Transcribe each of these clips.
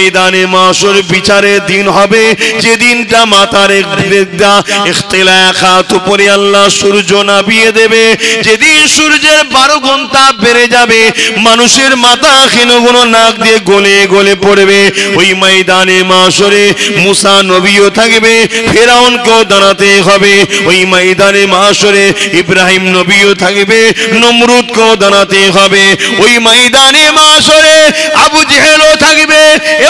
ময়দানে মাসুর বিচারে দিন হবে যে দিনটা মাথার উপরে আল্লাহ সূর্য নাবিয়ে দেবে যেদিন সূর্যের বারো ঘন্টা বেড়ে যাবে মানুষের মাথা ক্ষীণগুনো নাক দিয়ে গলে গলে পড়বে ওই ময়দানে মাসরে মুসা নবীও থাকবে ফেরাউনকেও দাঁড়াতে হবে ওই ময়দানে মাসরে ইব্রাহিম নবীও থাকবে নমরুদকেও দাঁড়াতে হবে ওই ময়দানে মাসরে আবু জেহেলও থাকবে এ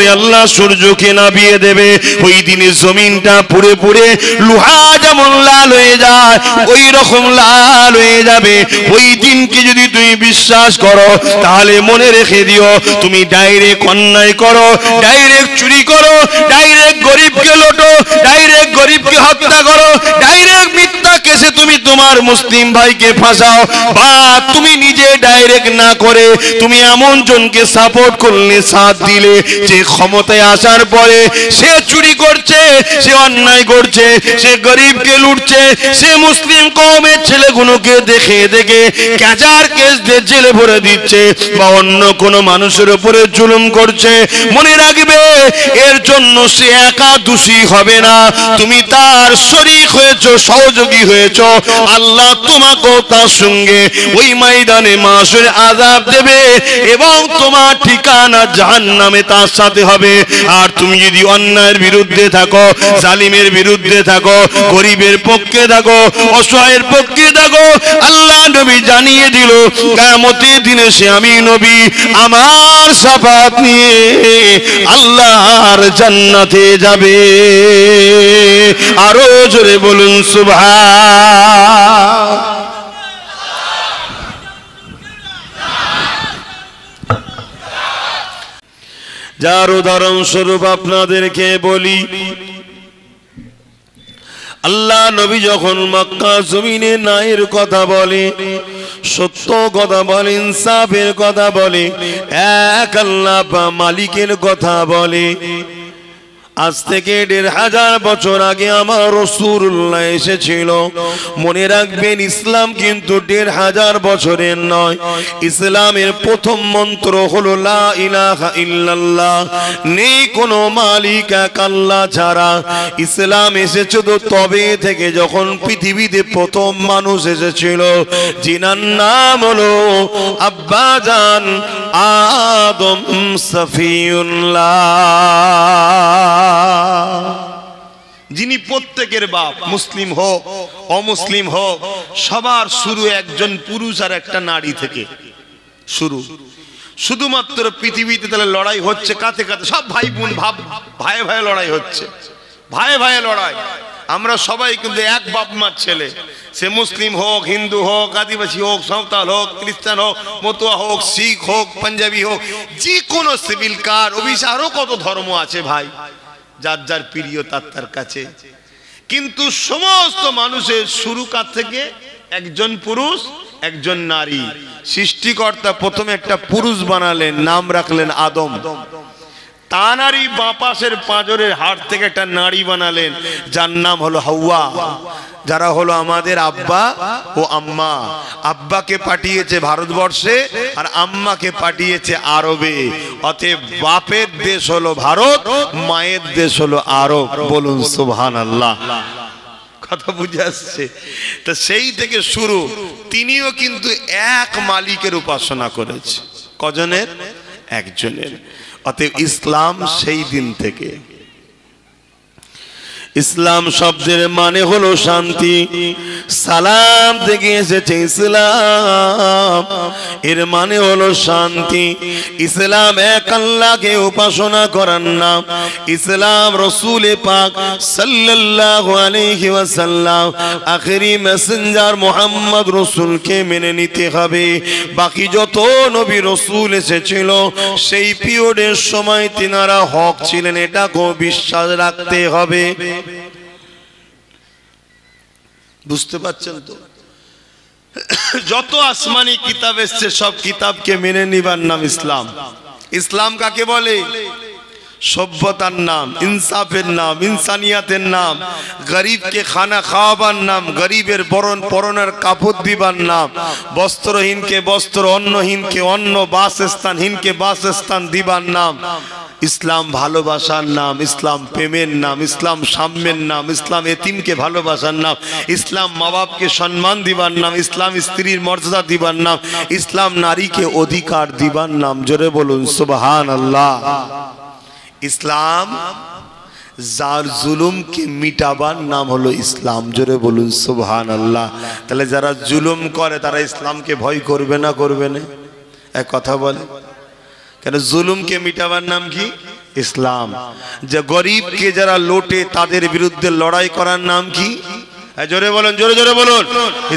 করে আল্লাহ সূর্যকে নাবিয়ে দেবে ওই দিনে জমিনটা পুড়ে পুড়ে লোহা যেমন লাল হয়ে যায় ওই রকম লাল হয়ে যাবে ওই দিনকে যদি তুমি বিশ্বাস করো তাহলে মনে রেখে দিও তুমি ডাইরেক্ট অন্যায় করো ডাইরেক্ট চুরি করো ডাইরেক্ট গরিবকে লোটো ডাইরেক্ট গরিবকে হত্যা করো ডাইরেক্ট মিথ্যা কেসে তুমি তোমার মুসলিম ভাইকে ফাঁসাও বা তুমি নিজে ডাইরেক্ট না করে তুমি এমন জনকে সাপোর্ট করলে সাথ দিলে যে ক্ষমতায় আসার পরে সে চুরি করছে সে অন্যায় করছে সে গরিবকে লুটছে সে মুসলিম কমের ছেলেগুলোকে দেখে দেখে ক্যাচারকে ইংরেজদের জেলে ভরে দিচ্ছে বা অন্য কোনো মানুষের উপরে জুলুম করছে মনে রাখবে এর জন্য সে একা দোষী হবে না তুমি তার শরিক হয়েছ সহযোগী হয়েছ আল্লাহ তোমাকেও তার সঙ্গে ওই ময়দানে মাসের আজাব দেবে এবং তোমার ঠিকানা জাহান নামে তার সাথে হবে আর তুমি যদি অন্যায়ের বিরুদ্ধে থাকো জালিমের বিরুদ্ধে থাকো গরিবের পক্ষে থাকো অসহায়ের পক্ষে থাকো আল্লাহ নবী জানিয়ে দিল কেমতের দিনে সে আমি নবী আমার সাফাত নিয়ে আল্লাহর জান্নাতে যাবে আরো জোরে বলুন সুভা যার উদাহরণস্বরূপ আপনাদেরকে বলি আল্লাহ নবী যখন মক্কা জমিনে নায়ের কথা বলে সত্য কথা বলে ইনসাফের কথা বলে এক আল্লাহ মালিকের কথা বলে আজ থেকে দেড় হাজার বছর আগে আমার রসুল্লাহ এসেছিল মনে রাখবেন ইসলাম কিন্তু দেড় হাজার বছরের নয় ইসলামের প্রথম মন্ত্র হলো লা ইলাহা ইল্লাল্লাহ নেই কোনো মালিকা কাল্লা ছাড়া ইসলাম এসেছে তো তবে থেকে যখন পৃথিবীতে প্রথম মানুষ এসেছিল জিনার নাম হলো আব্বাজান আদম যিনি প্রত্যেকের বাপ মুসলিম হোক অমুসলিম হোক সবার শুরু একজন পুরুষ আর একটা নারী থেকে শুরু শুধুমাত্র পৃথিবীতে তাহলে লড়াই হচ্ছে কাতে কাতে সব ভাই বোন ভাব ভাই ভাই লড়াই হচ্ছে ভাই ভাই লড়াই আমরা সবাই কিন্তু এক বাপ মার ছেলে সে মুসলিম হোক হিন্দু হোক আদিবাসী হোক সাঁওতাল হোক খ্রিস্টান হোক মতুয়া হোক শিখ হোক পাঞ্জাবি হোক যে কোনো সিভিল কার ওবিসি আরও কত ধর্ম আছে ভাই যার যার প্রিয় তার তার কাছে কিন্তু সমস্ত মানুষের শুরু কার থেকে একজন পুরুষ একজন নারী সৃষ্টিকর্তা প্রথমে একটা পুরুষ বানালেন নাম রাখলেন আদম তা নারী বাঁপাশের পাঁজরের হাট থেকে একটা নারী বানালেন যার নাম হলো হাওয়া যারা হলো আমাদের আব্বা ও আম্মা আব্বাকে পাঠিয়েছে ভারতবর্ষে আর আম্মাকে পাঠিয়েছে আরবে অতএব বাপের দেশ হলো ভারত মায়ের দেশ হলো আরব বলুন সুবহান আল্লাহ কথা বুঝে আসছে তা সেই থেকে শুরু তিনিও কিন্তু এক মালিকের উপাসনা করেছে কজনের একজনের অতএব ইসলাম সেই দিন থেকে ইসলাম শব্দের মানে হলো শান্তি সালাম থেকে এসেছে ইসলাম এর মানে হলো শান্তি ইসলাম এক আল্লাহকে উপাসনা করার নাম ইসলাম রসুল পাক সাল্লাল্লাহু আলাইহি ওয়াসাল্লাম আখেরি মেসেঞ্জার মোহাম্মদ রসুলকে মেনে নিতে হবে বাকি যত নবী রসুল এসেছিল সেই পিরিয়ডের সময় তিনারা হক ছিলেন এটা বিশ্বাস রাখতে হবে বুঝতে পারছেন তো যত আসমানি কিতাব এসছে সব কিতাবকে মেনে নিবার নাম ইসলাম ইসলাম কাকে বলে সভ্যতার নাম ইনসাফের নাম ইনসানিয়াতের নাম গরিবকে খানা খাওয়াবার নাম গরিবের বরণ পরনের কাপড় দিবার নাম বস্ত্রহীনকে বস্ত্র অন্নহীনকে অন্ন বাসস্থানহীনকে বাসস্থান দিবার নাম ইসলাম ভালোবাসার নাম ইসলাম প্রেমের নাম ইসলাম সাম্যের নাম ইসলাম এতিমকে ভালোবাসার নাম ইসলাম মা বাপকে সম্মান দিবার নাম ইসলাম স্ত্রীর মর্যাদা দিবার নাম ইসলাম নারীকে অধিকার দিবার নাম জোরে বলুন সুবাহান আল্লাহ ইসলাম যার জুলুমকে মিটাবার নাম হলো ইসলাম জোরে বলুন সুবহান আল্লাহ তাহলে যারা জুলুম করে তারা ইসলামকে ভয় করবে না করবে না এক কথা বলে কেন জুলুমকে মিটাবার নাম কি ইসলাম যে গরিবকে যারা লোটে তাদের বিরুদ্ধে লড়াই করার নাম কি হ্যাঁ, জোরে বলুন জোরে জোরে বলুন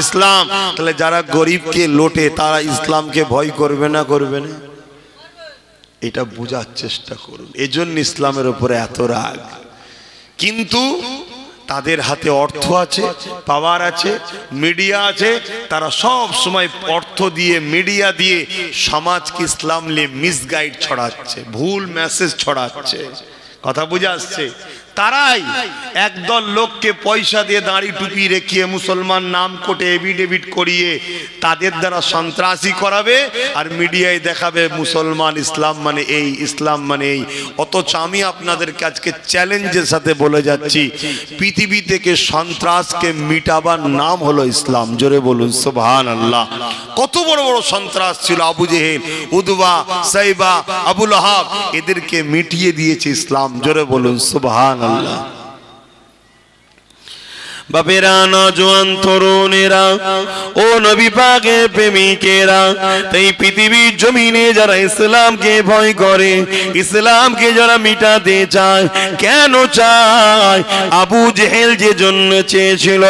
ইসলাম তাহলে যারা গরিবকে লোটে তারা ইসলামকে ভয় করবে না করবে না এটা বোঝার চেষ্টা করুন এজন্য ইসলামের উপরে এত রাগ কিন্তু তাদের হাতে অর্থ আছে পাওয়ার আছে মিডিয়া আছে তারা সব সময় অর্থ দিয়ে মিডিয়া দিয়ে সমাজকে ইসলাম নিয়ে মিসগাইড ছড়াচ্ছে ভুল মেসেজ ছড়াচ্ছে কথা বুঝে আসছে তারাই একদল লোককে পয়সা দিয়ে দাঁড়ি টুপি রেখিয়ে মুসলমান নাম কোটে এভিডেভিট করিয়ে তাদের দ্বারা সন্ত্রাসী করাবে আর মিডিয়ায় দেখাবে মুসলমান ইসলাম মানে এই ইসলাম মানে এই অথচ আমি আপনাদের আজকে চ্যালেঞ্জের সাথে বলে যাচ্ছি পৃথিবী থেকে সন্ত্রাসকে মিটাবার নাম হলো ইসলাম জোরে বলুন সোভান আল্লাহ কত বড় বড় সন্ত্রাস ছিল আবু জেহেল উদুবা সাইবা আবুল হাব এদেরকে মিটিয়ে দিয়েছে ইসলাম জোরে বলুন সোভান আল্লাহ বাপেরা নজওয়ান তরুণেরা ও নবী পাকের প্রেমিকেরা তাই পৃথিবীর জমিনে যারা ইসলামকে ভয় করে ইসলামকে যারা মিটাতে চায় কেন চায় আবু জেহেল যে জন্য চেয়েছিল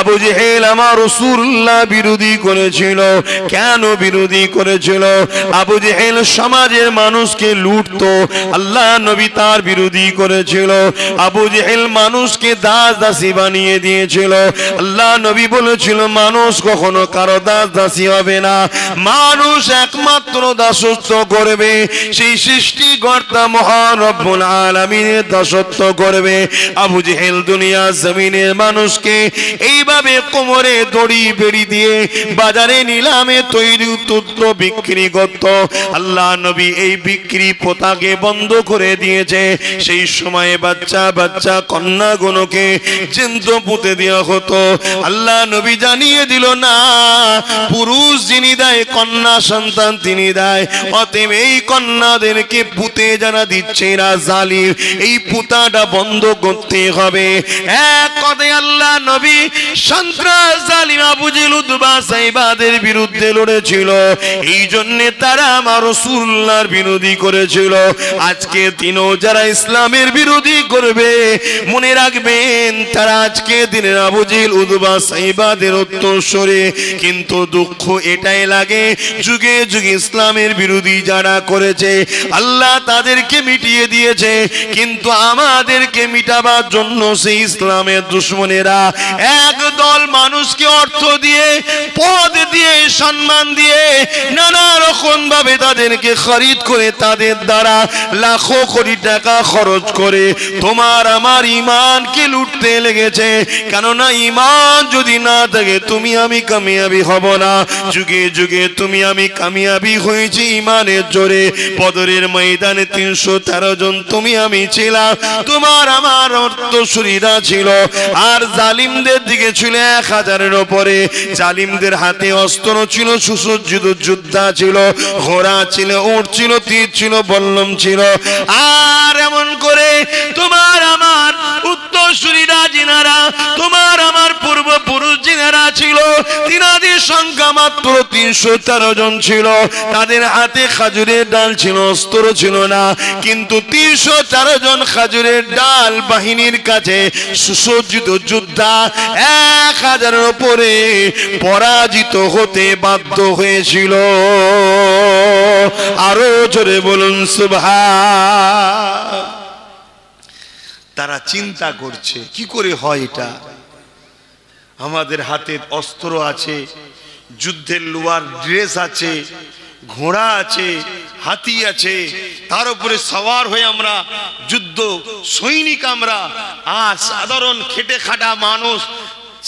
আবু জেহেল আমার রসুল্লাহ বিরোধী করেছিল কেন বিরোধী করেছিল আবু জেহেল সমাজের মানুষকে লুটত আল্লাহ নবী তার বিরোধী করেছিল আবু জেহেল মানুষকে দাস দাসী বানিয়ে দিয়ে দিয়েছিল আল্লাহ নবী বলেছিল মানুষ কখনো কারো দাস দাসী হবে না মানুষ একমাত্র দাসত্ব করবে সেই সৃষ্টিকর্তা রব্বুল আলমিনের দাসত্ব করবে আবু জেহেল দুনিয়া জমিনের মানুষকে এইভাবে কোমরে দড়ি বেড়ি দিয়ে বাজারে নিলামে তৈরি তুত্র বিক্রি করত আল্লাহ নবী এই বিক্রি পোতাকে বন্ধ করে দিয়েছে সেই সময়ে বাচ্চা বাচ্চা কন্যাগুলোকে জিন্দ্রপুত হতে দেওয়া হতো আল্লাহ নবী জানিয়ে দিল না পুরুষ যিনি দেয় কন্যা সন্তান তিনি দেয় অতএব এই কন্যাদেরকে পুঁতে যারা দিচ্ছে এরা জালিম এই পুতাটা বন্ধ করতে হবে এক কথায় আল্লাহ নবী সন্ত্রাস জালিমা বুঝিল জিলুদ্বা সাইবাদের বিরুদ্ধে লড়েছিল এই জন্যে তারা আমার সুল্লার বিরোধী করেছিল আজকে তিনও যারা ইসলামের বিরোধী করবে মনে রাখবেন তারা আজকে দিনের আবুজিল উদবা সাইবাদের উত্তরস্বরে কিন্তু দুঃখ এটাই লাগে যুগে যুগে ইসলামের বিরোধী যারা করেছে আল্লাহ তাদেরকে মিটিয়ে দিয়েছে কিন্তু আমাদেরকে মিটাবার জন্য সেই ইসলামের দুশ্মনেরা মানুষকে অর্থ দিয়ে পদ দিয়ে সম্মান দিয়ে নানা রকম ভাবে তাদেরকে খরিদ করে তাদের দ্বারা লাখো কোটি টাকা খরচ করে তোমার আমার ইমানকে লুটতে লেগেছে কেননা ইমান যদি না থাকে তুমি আমি কামিয়াবি হব না যুগে যুগে তুমি আমি কামিয়াবি হয়েছি ইমানের জোরে বদরের ময়দানে তিনশো তেরো জন তুমি আমি ছিলাম তোমার আমার অর্থ শরীরা ছিল আর জালিমদের দিকে ছিল এক হাজারের ওপরে জালিমদের হাতে অস্ত্র ছিল সুসজ্জিত যোদ্ধা ছিল ঘোড়া ছিল উঠ ছিল তীর ছিল বল্লম ছিল আর এমন করে তোমার আমার তোমার আমার ছিল তিনাদের সংখ্যা মাত্র তিনশো তেরো জন ছিল তাদের হাতে খাজুরের ডাল ছিল অস্ত্র ছিল না কিন্তু তিনশো তেরো জন খাজুরের ডাল বাহিনীর কাছে সুসজ্জিত যোদ্ধা এক হাজারের ওপরে পরাজিত হতে বাধ্য হয়েছিল আরো জোরে বলুন সুভা তারা চিন্তা করছে কি করে হয় এটা আমাদের হাতে অস্ত্র আছে যুদ্ধের লোয়ার ড্রেস আছে ঘোড়া আছে হাতি আছে তার উপরে সওয়ার হয়ে আমরা যুদ্ধ সৈনিক আমরা আর সাধারণ খেটে খাটা মানুষ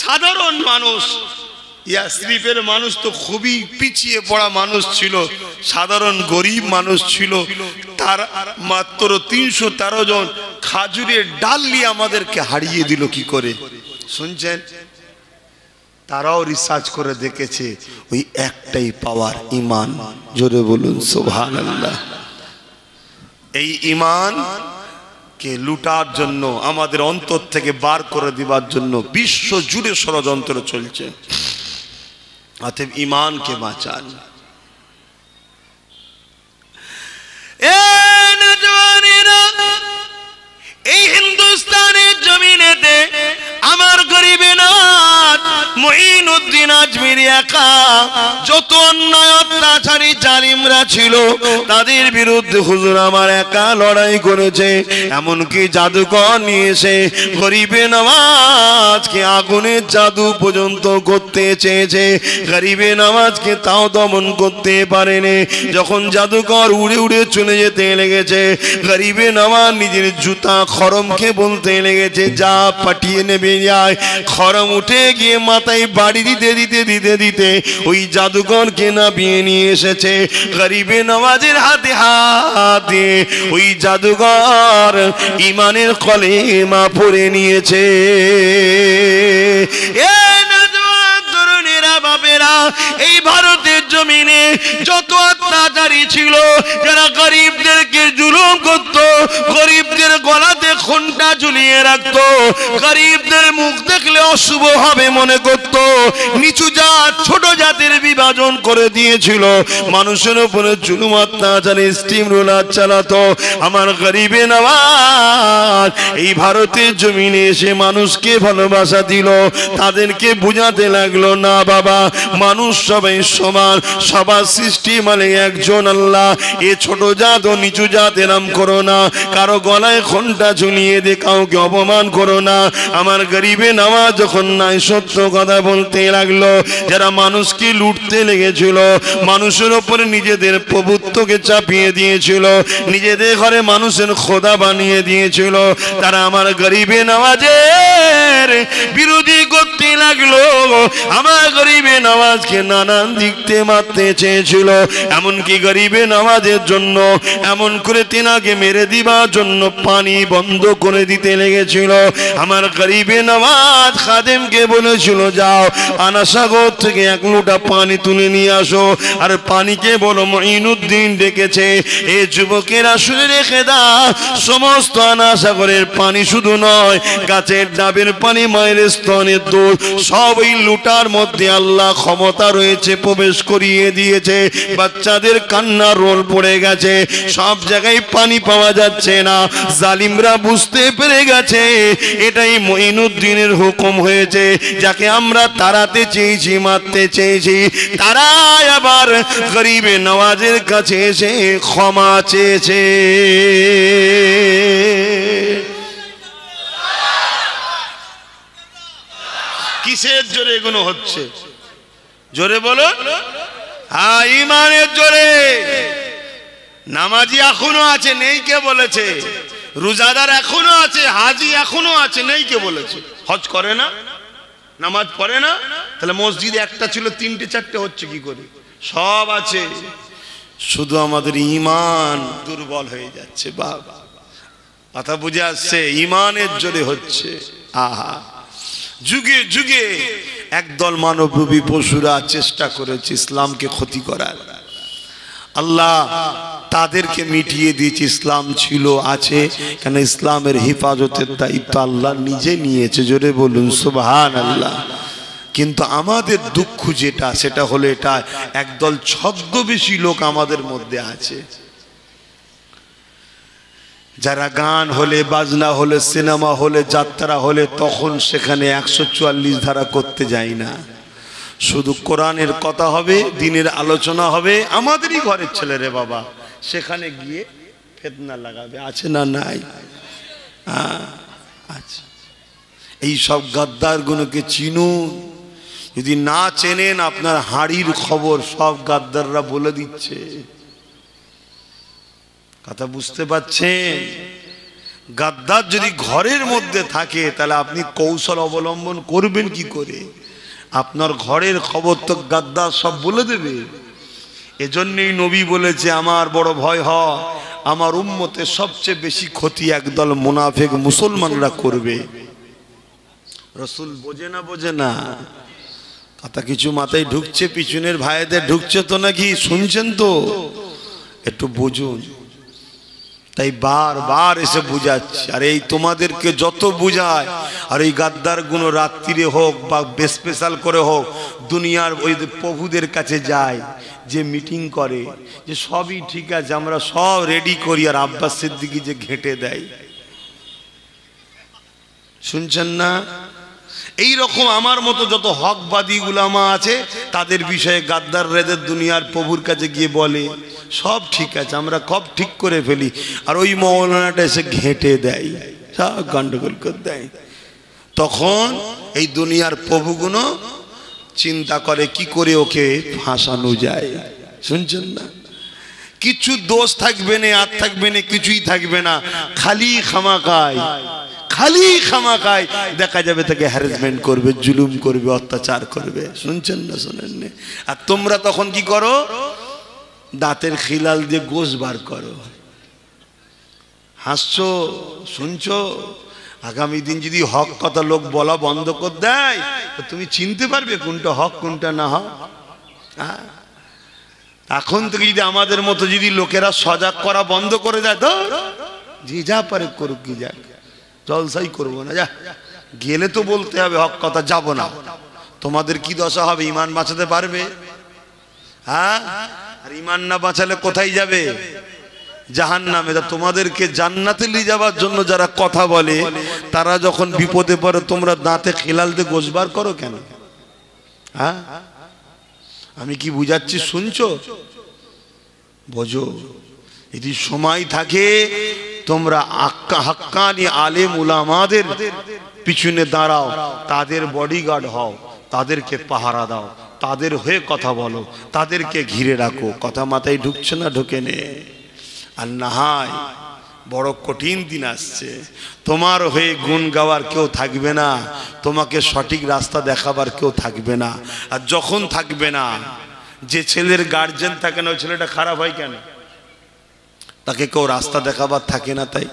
সাধারণ মানুষ ইয়াসরিফের মানুষ তো খুবই পিছিয়ে পড়া মানুষ ছিল সাধারণ গরিব মানুষ ছিল তার মাত্র তিনশো তেরো জন খাজুরের ডাল নিয়ে আমাদেরকে হারিয়ে দিল কি করে শুনছেন তারাও রিসার্চ করে দেখেছে ওই একটাই পাওয়ার ইমান জোরে বলুন সোভান আল্লাহ এই ইমান কে লুটার জন্য আমাদের অন্তর থেকে বার করে দিবার জন্য বিশ্ব জুড়ে ষড়যন্ত্র চলছে آتے ایمان کے ماں اے نجوانی رب এই হিন্দুস্তানের জমিনেতে আমার গরিবে নাথ মঈনুদ্দিন আজমির একা যত অন্যায় অত্যাচারী জালিমরা ছিল তাদের বিরুদ্ধে হুজুর আমার একা লড়াই করেছে এমনকি জাদুকর নিয়েছে গরিবে নামাজকে আগুনের জাদু পর্যন্ত করতে চেয়েছে গরিবে নামাজকে তাও দমন করতে পারেনি যখন জাদুকর উড়ে উড়ে চলে যেতে লেগেছে গরিবে নামাজ নিজের জুতা খরমকে বলতে লেগেছে যা পাঠিয়ে নেবে যায় খরম উঠে গিয়ে মাথায় বাড়ি দিতে দিতে দিতে দিতে ওই জাদুকরকে না বিয়ে নিয়ে এসেছে গরিবে নওয়াজের হাতে হাতে ওই জাদুকর ইমানের কলে মা পড়ে নিয়েছে এই ভারতের জমিনে যত আত্মা নারী ছিল যারা গরিবদেরকে জুলুম করত গরিবদের গলাতে খুনটা ঝুলিয়ে রাখত গরিবদের মুখ দেখলে অশুভ হবে মনে করত নিচু জাত ছোট জাতির বিভাজন করে দিয়েছিল মানুষের উপরে জুলুম অত্যাচারে স্টিম রোলার চালাত আমার গরিবে নওয়াজ এই ভারতের জমিনে এসে মানুষকে ভালোবাসা দিল তাদেরকে বুঝাতে লাগলো না বাবা মানুষ সবাই সমান সবার সৃষ্টি মানে একজন একজন আল্লাহ এ ছোট জাত ও নিচু জাত এরাম করো না কারো গলায় খন্টা ঝুলিয়ে দে কাউকে অপমান করো না আমার গরিবে নামাজ যখন নাই সত্য কথা বলতে লাগলো যারা মানুষকে লুটতে লেগেছিল মানুষের ওপরে নিজেদের প্রভুত্বকে চাপিয়ে দিয়েছিল নিজেদের ঘরে মানুষের খোদা বানিয়ে দিয়েছিল তারা আমার গরিবে নামাজের বিরোধী করতে লাগলো আমার গরিবে নামাজকে নানান দিকতে মারতে চেয়েছিল এমনকি গরিবে নামাজের জন্য এমন করে তেনাকে মেরে দিবার জন্য পানি বন্ধ করে দিতে লেগেছিল আমার গরিবে নামাজ খাদেমকে বলেছিল যাও আনাসাগর থেকে এক লোটা পানি তুলে নিয়ে আসো আর পানিকে বলো মঈনুদ্দিন ডেকেছে এ যুবকের আসলে রেখে দা সমস্ত আনাসাগরের পানি শুধু নয় গাছের ডাবের পানি মায়ের স্তনের দোষ সব এই লুটার মধ্যে আল্লাহ ক্ষমতা রয়েছে প্রবেশ করিয়ে দিয়েছে বাচ্চাদের কান্নার রোল পড়ে গেছে সব জায়গায় পানি পাওয়া যাচ্ছে না জালিমরা বুঝতে পেরে গেছে এটাই মঈনুদ্দিনের হুকুম হয়েছে যাকে আমরা তারাতে চেয়েছি মারতে চেয়েছি তারাই আবার গরিবে নওয়াজের কাছে এসে ক্ষমা চেয়েছে কিসের জোরে এগুলো হচ্ছে জোরে বলো হ্যাঁ ইমানের জোরে নামাজি এখনো আছে নেই কে বলেছে রোজাদার এখনো আছে হাজি এখনো আছে নেই কে বলেছে হজ করে না নামাজ পড়ে না তাহলে মসজিদে একটা ছিল তিনটে চারটে হচ্ছে কি করে সব আছে শুধু আমাদের ইমান দুর্বল হয়ে যাচ্ছে বাবা কথা বুঝে আসছে ইমানের জোরে হচ্ছে আহা যুগে যুগে একদল মানবরূপী পশুরা চেষ্টা করেছে ইসলামকে ক্ষতি করার আল্লাহ তাদেরকে মিটিয়ে দিয়েছে ইসলাম ছিল আছে কেন ইসলামের হেফাজতের দায়িত্ব আল্লাহ নিজে নিয়েছে জোরে বলুন সুবাহান আল্লাহ কিন্তু আমাদের দুঃখ যেটা সেটা হলো এটা একদল ছদ্মবেশী লোক আমাদের মধ্যে আছে যারা গান হলে বাজনা হলে সিনেমা হলে যাত্রা হলে তখন সেখানে একশো চুয়াল্লিশ ধারা করতে যাই না শুধু কোরআনের কথা হবে দিনের আলোচনা হবে আমাদেরই ঘরের ছেলে রে বাবা সেখানে গিয়ে ফেতনা লাগাবে আছে না নাই আচ্ছা এই সব গাদ্দারগুলোকে চিনুন যদি না চেনেন আপনার হাড়ির খবর সব গাদ্দাররা বলে দিচ্ছে কথা বুঝতে পারছেন গাদ্দার যদি ঘরের মধ্যে থাকে তাহলে আপনি কৌশল অবলম্বন করবেন কি করে আপনার ঘরের খবর তো গাদ্দার সব বলে দেবে এজন্যই নবী বলেছে আমার বড় ভয় হ আমার উম্মতে সবচেয়ে বেশি ক্ষতি একদল মুনাফেক মুসলমানরা করবে রসুল বোঝে না বোঝে না কথা কিছু মাথায় ঢুকছে পিছনের ভাইদের ঢুকছে তো নাকি শুনছেন তো একটু বুঝুন তাই বার বার এসে বুঝাচ্ছে আর এই তোমাদেরকে যত বুঝায় আর এই গাদ্দারগুলো রাত্রিরে হোক বা স্পেশাল করে হোক দুনিয়ার ওই প্রভুদের কাছে যায় যে মিটিং করে যে সবই ঠিক আছে আমরা সব রেডি করি আর আব্বাস দিকে যে ঘেঁটে দেয় শুনছেন না এই রকম আমার মতো যত হকবাদী গুলামা আছে তাদের বিষয়ে গাদ্দার রেদের দুনিয়ার প্রভুর কাছে গিয়ে বলে সব ঠিক আছে আমরা কব ঠিক করে ফেলি আর ওই মৌলানাটা এসে ঘেঁটে দেয় সব গন্ডগোল করে দেয় তখন এই দুনিয়ার প্রভুগুলো চিন্তা করে কি করে ওকে ফাঁসানো যায় শুনছেন না কিছু দোষ থাকবে না আর থাকবে না কিছুই থাকবে না খালি খামাকায় খালি খামা খায় দেখা যাবে তাকে হ্যারাসমেন্ট করবে জুলুম করবে অত্যাচার করবে শুনছেন না শোনেন আর তোমরা তখন কি করো দাঁতের খিলাল দিয়ে গোস বার করো হাসছো শুনছো আগামী দিন যদি হক কথা লোক বলা বন্ধ করে দেয় তো তুমি চিনতে পারবে কোনটা হক কোনটা না হক হ্যাঁ? এখন থেকে যদি আমাদের মতো যদি লোকেরা সজাগ করা বন্ধ করে দেয় তো যে যা পারে করুক কি যাক জলসাই করবো না যা গেলে তো বলতে হবে হক কথা যাবো না তোমাদের কি দশা হবে ইমান বাঁচাতে পারবে হ্যাঁ আর ইমান না বাঁচালে কোথায় যাবে জাহান নামে তোমাদেরকে জান্নাতে নিয়ে যাওয়ার জন্য যারা কথা বলে তারা যখন বিপদে পড়ে তোমরা দাঁতে খেলাল দিয়ে গোসবার করো কেন হ্যাঁ আমি কি বুঝাচ্ছি শুনছো বোঝো যদি সময় থাকে তোমরা হাক্কানি আলেম উলামাদের পিছনে দাঁড়াও তাদের বডিগার্ড হও তাদেরকে পাহারা দাও তাদের হয়ে কথা বলো তাদেরকে ঘিরে রাখো কথা মাথায় ঢুকছে না ঢুকে নে আর নাহায় বড় কঠিন দিন আসছে তোমার হয়ে গুণ গাওয়ার কেউ থাকবে না তোমাকে সঠিক রাস্তা দেখাবার কেউ থাকবে না আর যখন থাকবে না যে ছেলের গার্জেন থাকে না ওই ছেলেটা খারাপ হয় কেন তাকে কেউ রাস্তা দেখাবার থাকে না তাই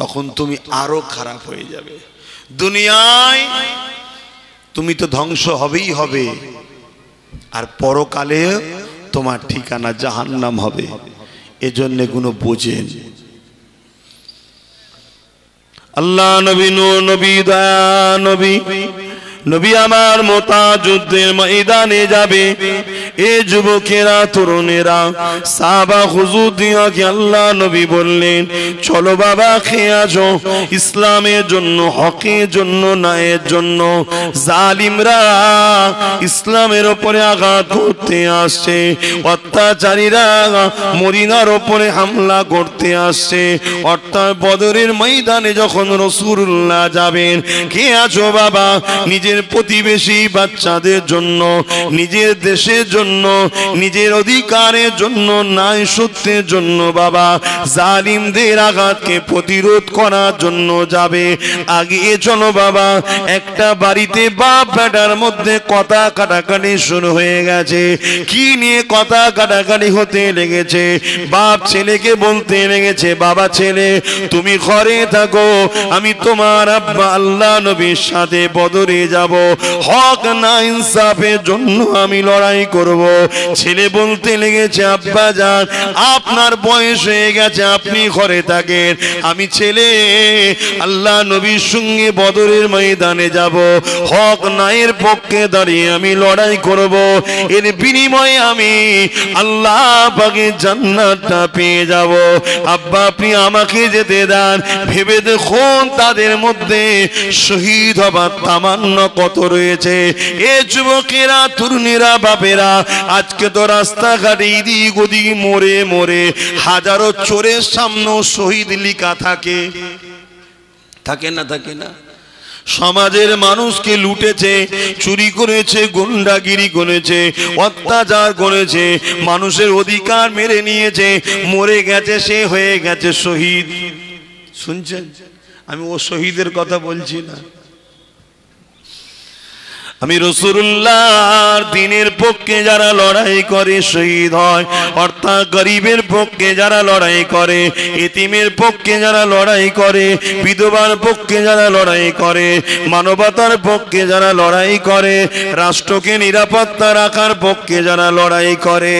তখন তুমি আরো খারাপ হয়ে যাবে দুনিয়ায় তুমি তো ধ্বংস হবেই হবে আর পরকালে তোমার ঠিকানা জাহান্নাম হবে এজন্য কোনো বোঝেন আল্লাহ নবী নবী দয়া নবী নবী আমার মোতা যুদ্ধের ময়দানে যাবে এ যুবকেরা তরুণেরা সাবা হুজুর দিয়াকে আল্লাহ নবী বললেন চলো বাবা খেয়ে আসো ইসলামের জন্য হকের জন্য নায়ের জন্য জালিমরা ইসলামের ওপরে আঘাত করতে আসছে অত্যাচারীরা মরিনার ওপরে হামলা করতে আসছে অর্থাৎ বদরের ময়দানে যখন রসুরুল্লাহ যাবেন কে আছো বাবা নিজের নিজের প্রতিবেশী বাচ্চাদের জন্য নিজের দেশের জন্য নিজের অধিকারের জন্য নাই সত্যের জন্য বাবা জালিমদের আঘাতকে প্রতিরোধ করার জন্য যাবে আগিয়ে চলো বাবা একটা বাড়িতে বাপ বেটার মধ্যে কথা কাটাকাটি শুরু হয়ে গেছে কি নিয়ে কথা কাটাকাটি হতে লেগেছে বাপ ছেলেকে বলতে লেগেছে বাবা ছেলে তুমি ঘরে থাকো আমি তোমার আব্বা আল্লাহ নবীর সাথে বদরে যা যাব হক না ইনসাফের জন্য আমি লড়াই করব ছেলে বলতে লেগেছে আব্বা যান আপনার বয়স হয়ে গেছে আপনি ঘরে থাকেন আমি ছেলে আল্লাহ নবীর সঙ্গে বদরের ময়দানে যাব হক নায়ের পক্ষে দাঁড়িয়ে আমি লড়াই করব এর বিনিময়ে আমি আল্লাহ পাকে জান্নাতটা পেয়ে যাব আব্বা আপনি আমাকে যেতে দেন ভেবে দেখুন তাদের মধ্যে শহীদ হবার তামান্ন কত রয়েছে এ যুবকেরা তরুণীরা বাপেরা আজকে তো রাস্তাঘাটে ইদিক ওদিক মোড়ে মোড়ে হাজারো চোরের সামনে শহীদ লিখা থাকে থাকে না থাকে না সমাজের মানুষকে লুটেছে চুরি করেছে গুন্ডাগিরি করেছে অত্যাচার করেছে মানুষের অধিকার মেরে নিয়েছে মরে গেছে সে হয়ে গেছে শহীদ শুনছেন আমি ও শহীদের কথা বলছি না আমি রসুল্লাহর দিনের পক্ষে যারা লড়াই করে শহীদ হয় অর্থাৎ গরিবের পক্ষে যারা লড়াই করে এতিমের পক্ষে যারা লড়াই করে বিধবার পক্ষে যারা লড়াই করে মানবতার পক্ষে যারা লড়াই করে রাষ্ট্রকে নিরাপত্তা রাখার পক্ষে যারা লড়াই করে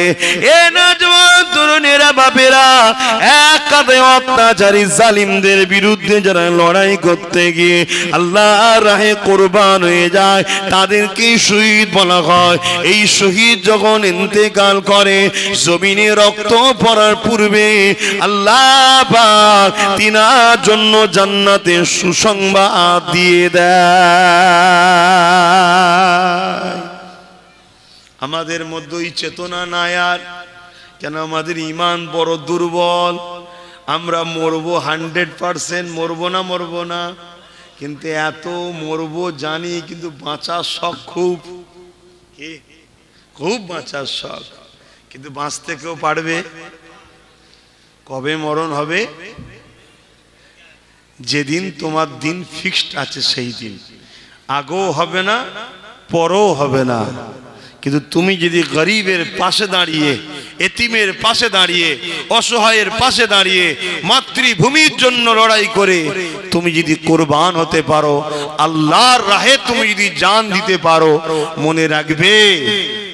এ নজওয়ান তরুণেরা বাপেরা এক কাদে অত্যাচারী জালিমদের বিরুদ্ধে যারা লড়াই করতে গিয়ে আল্লাহ রাহে কোরবান হয়ে যায় তার তাদেরকে শহীদ বলা হয় এই শহীদ যখন ইন্তেকাল করে জমিনে রক্ত পড়ার পূর্বে আল্লাহ পাক তিনার জন্য জান্নাতে সুসংবাদ দিয়ে দেয় আমাদের মধ্যে ওই চেতনা নাই আর কেন আমাদের ইমান বড় দুর্বল আমরা মরবো হান্ড্রেড পারসেন্ট মরবো না মরবো না কিন্তু এত মরবো জানি কিন্তু বাঁচার শখ খুব খুব বাঁচার শখ কিন্তু বাঁচতে কেউ পারবে কবে মরণ হবে যেদিন তোমার দিন ফিক্সড আছে সেই দিন আগেও হবে না পরও হবে না কিন্তু তুমি যদি গরিবের পাশে দাঁড়িয়ে এতিমের পাশে দাঁড়িয়ে অসহায়ের পাশে দাঁড়িয়ে মাতৃভূমির জন্য লড়াই করে তুমি যদি কোরবান হতে পারো আল্লাহর রাহে তুমি যদি জান দিতে পারো মনে রাখবে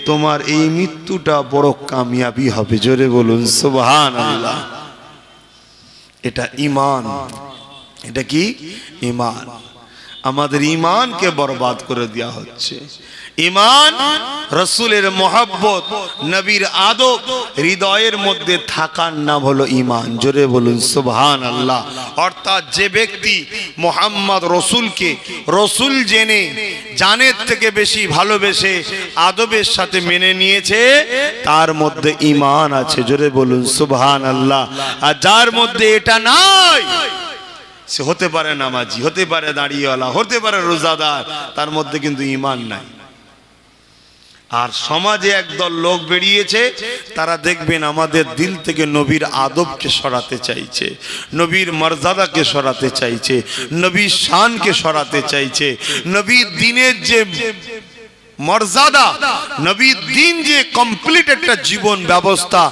তোমার এই মৃত্যুটা বড় কামিয়াবি হবে জোরে বলুন সুবহান আল্লাহ এটা ইমান এটা কি ইমান আমাদের ইমানকে বরবাদ করে দেওয়া হচ্ছে ইমান রসুলের মোহাব্বত নবীর আদব হৃদয়ের মধ্যে থাকার নাম হলো ইমান জোরে বলুন সুবহান আল্লাহ অর্থাৎ যে ব্যক্তি মোহাম্মদ রসুলকে রসুল জেনে জানের থেকে বেশি ভালোবেসে আদবের সাথে মেনে নিয়েছে তার মধ্যে ইমান আছে জোরে বলুন সুবহান আল্লাহ আর যার মধ্যে এটা নাই সে হতে পারে নামাজি হতে পারে দাঁড়িয়েওয়ালা হতে পারে রোজাদার তার মধ্যে কিন্তু ইমান নাই আর সমাজে একদল লোক বেরিয়েছে তারা দেখবেন আমাদের দিল থেকে নবীর আদবকে সরাতে চাইছে নবীর মর্যাদাকে সরাতে চাইছে নবীর শানকে সরাতে চাইছে নবীর দিনের যে মর্যাদা নবীর দিন যে কমপ্লিট একটা জীবন ব্যবস্থা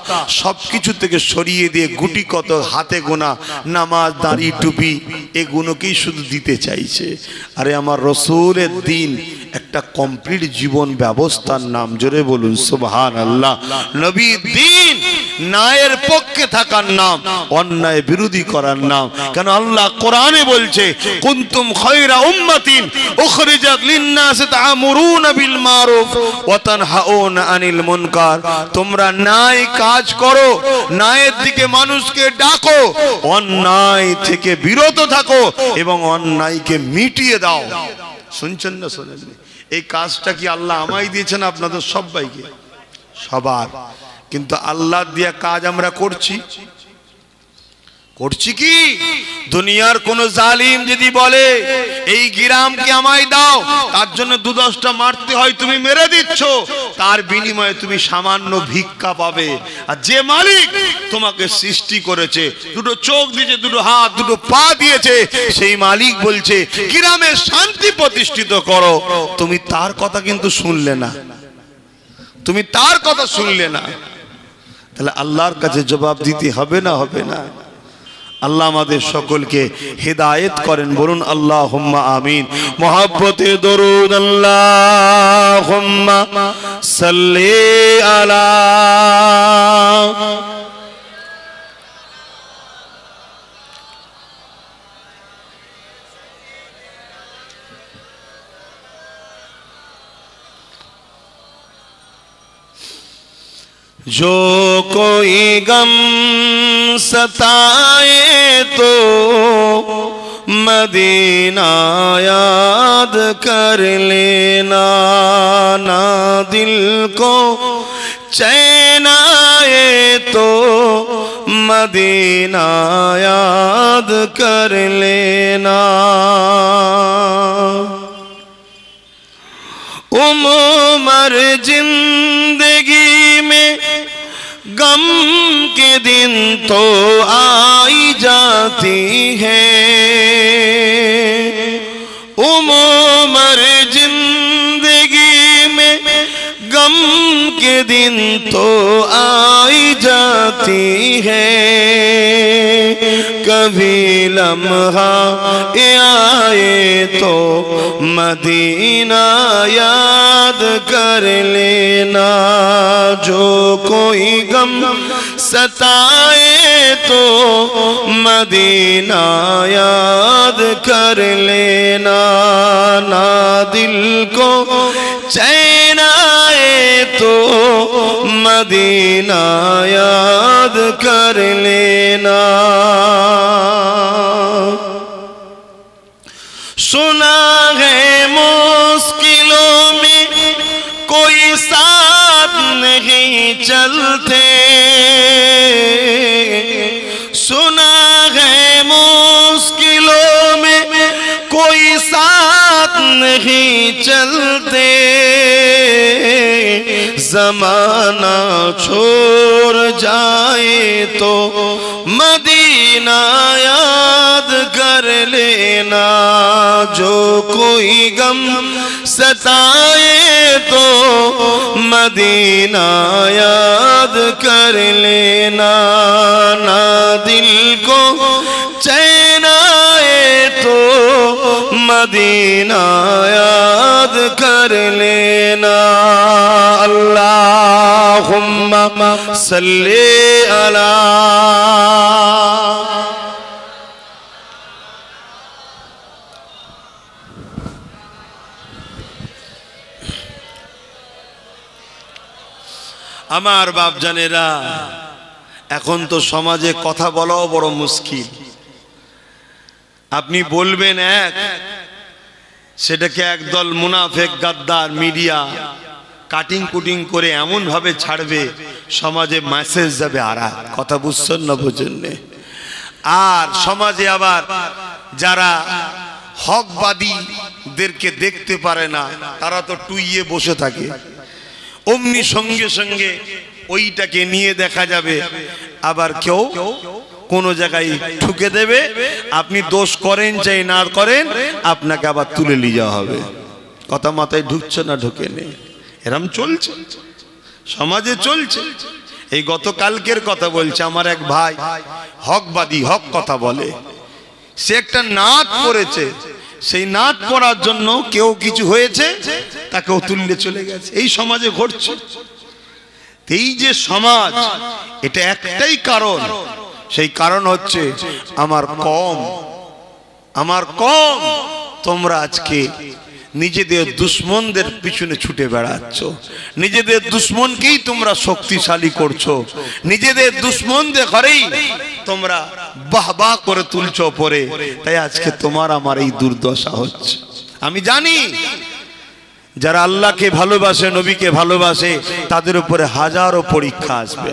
সবকিছু থেকে সরিয়ে দিয়ে গুটি কত হাতে গোনা নামাজ দাঁড়ি টুপি এগুলোকেই শুধু দিতে চাইছে আরে আমার রসুলের দিন একটা কমপ্লিট জীবন ব্যবস্থার নাম জোরে বলুন সুবহান আল্লাহ নবীর দিন নায়ের পক্ষে থাকার নাম অন্যায় বিরোধী করার নাম কেন আল্লাহ কোরআনে বলছে কুন্তুম খয়রা উম্মাতিন উখরিজাত লিন-নাস তা'মুরুনা বিল বিল মারুফ ওয়াতানহাউন আনিল মুনকার তোমরা কাজ করো দিকে মানুষকে ডাকো অন্যায় থেকে বিরত থাকো এবং অন্যায়কে মিটিয়ে দাও শুনছেন না এই কাজটা কি আল্লাহ আমায় দিয়েছেন আপনাদের সবাইকে সবার কিন্তু আল্লাহ দিয়া কাজ আমরা করছি করছি কি দুনিয়ার কোন জালিম যদি বলে এই গ্রামকে আমায় দাও তার জন্য দু দশটা মারতে হয় তুমি মেরে দিচ্ছ তার বিনিময়ে তুমি সামান্য ভিক্ষা পাবে আর যে মালিক তোমাকে সৃষ্টি করেছে দুটো চোখ দিয়েছে দুটো হাত দুটো পা দিয়েছে সেই মালিক বলছে গ্রামে শান্তি প্রতিষ্ঠিত করো তুমি তার কথা কিন্তু শুনলে না তুমি তার কথা শুনলে না তাহলে আল্লাহর কাছে জবাব দিতে হবে না হবে না আল্লাহ আমাদের সকলকে হেদায়েত করেন বলুন আল্লাহ হুম্মা আমিন মহাব্বতে দরুন আল্লাহ হোম্মা সাল্লে আলা जो कोई गम ستائے تو مدینہ یاد کر لینا نا دل کو چین آئے تو مدینہ یاد کر لینا عمر جندگی میں غم دن تو آئی جاتی ہے عمر زندگی میں غم کے دن تو آئی جاتی ہے کبھی لمحہ آئے تو مدینہ یاد کر لینا جو کوئی غم ستا ہے تو مدینہ یاد کر لینا نا دل کو چین آئے تو مدینہ یاد کر لینا نہیں چلتے زمانہ چھوڑ جائے تو مدینہ یاد کر لینا جو کوئی غم ستائے تو مدینہ یاد کر لینا نہ دل کو چینائے تو مدینہ یاد کر لینا اللہم صلی علی আমার বাপজানেরা এখন তো সমাজে কথা বলাও বড় মুশকিল আপনি বলবেন এক সেটাকে একদল মুনাফেক গাদ্দার মিডিয়া কাটিং কুটিং করে এমনভাবে ছাড়বে সমাজে মেসেজ যাবে আর কথা বুঝছেন না বোঝেননি আর সমাজে আবার যারা হকবাদীদেরকে দেখতে পারে না তারা তো টুইয়ে বসে থাকে অমনি সঙ্গে সঙ্গে ওইটাকে নিয়ে দেখা যাবে আবার কেউ কোনো জায়গায় ঠুকে দেবে আপনি দোষ করেন চাই না করেন আপনাকে আবার তুলে নিয়ে যাওয়া হবে কথা মাথায় ঢুকছে না ঢুকে নেই এরম চলছে সমাজে চলছে এই গতকালকের কথা বলছে আমার এক ভাই হকবাদী হক কথা বলে সে একটা নাট পড়েছে সেই নাট পড়ার জন্য কেউ কিছু হয়েছে তাকেও তুললে চলে গেছে এই সমাজে ঘটছে এই যে সমাজ এটা একটাই কারণ সেই কারণ হচ্ছে আমার কম আমার কম তোমরা আজকে নিজেদের দুশ্মনদের পিছনে ছুটে বেড়াচ্ছ নিজেদের দুশ্মনকেই তোমরা শক্তিশালী করছো নিজেদের দুশ্মনদের ঘরেই তোমরা বাহবা করে তুলছ পরে তাই আজকে তোমার আমার এই দুর্দশা হচ্ছে আমি জানি যারা আল্লাহকে ভালোবাসে নবীকে ভালোবাসে তাদের উপরে হাজারো পরীক্ষা আসবে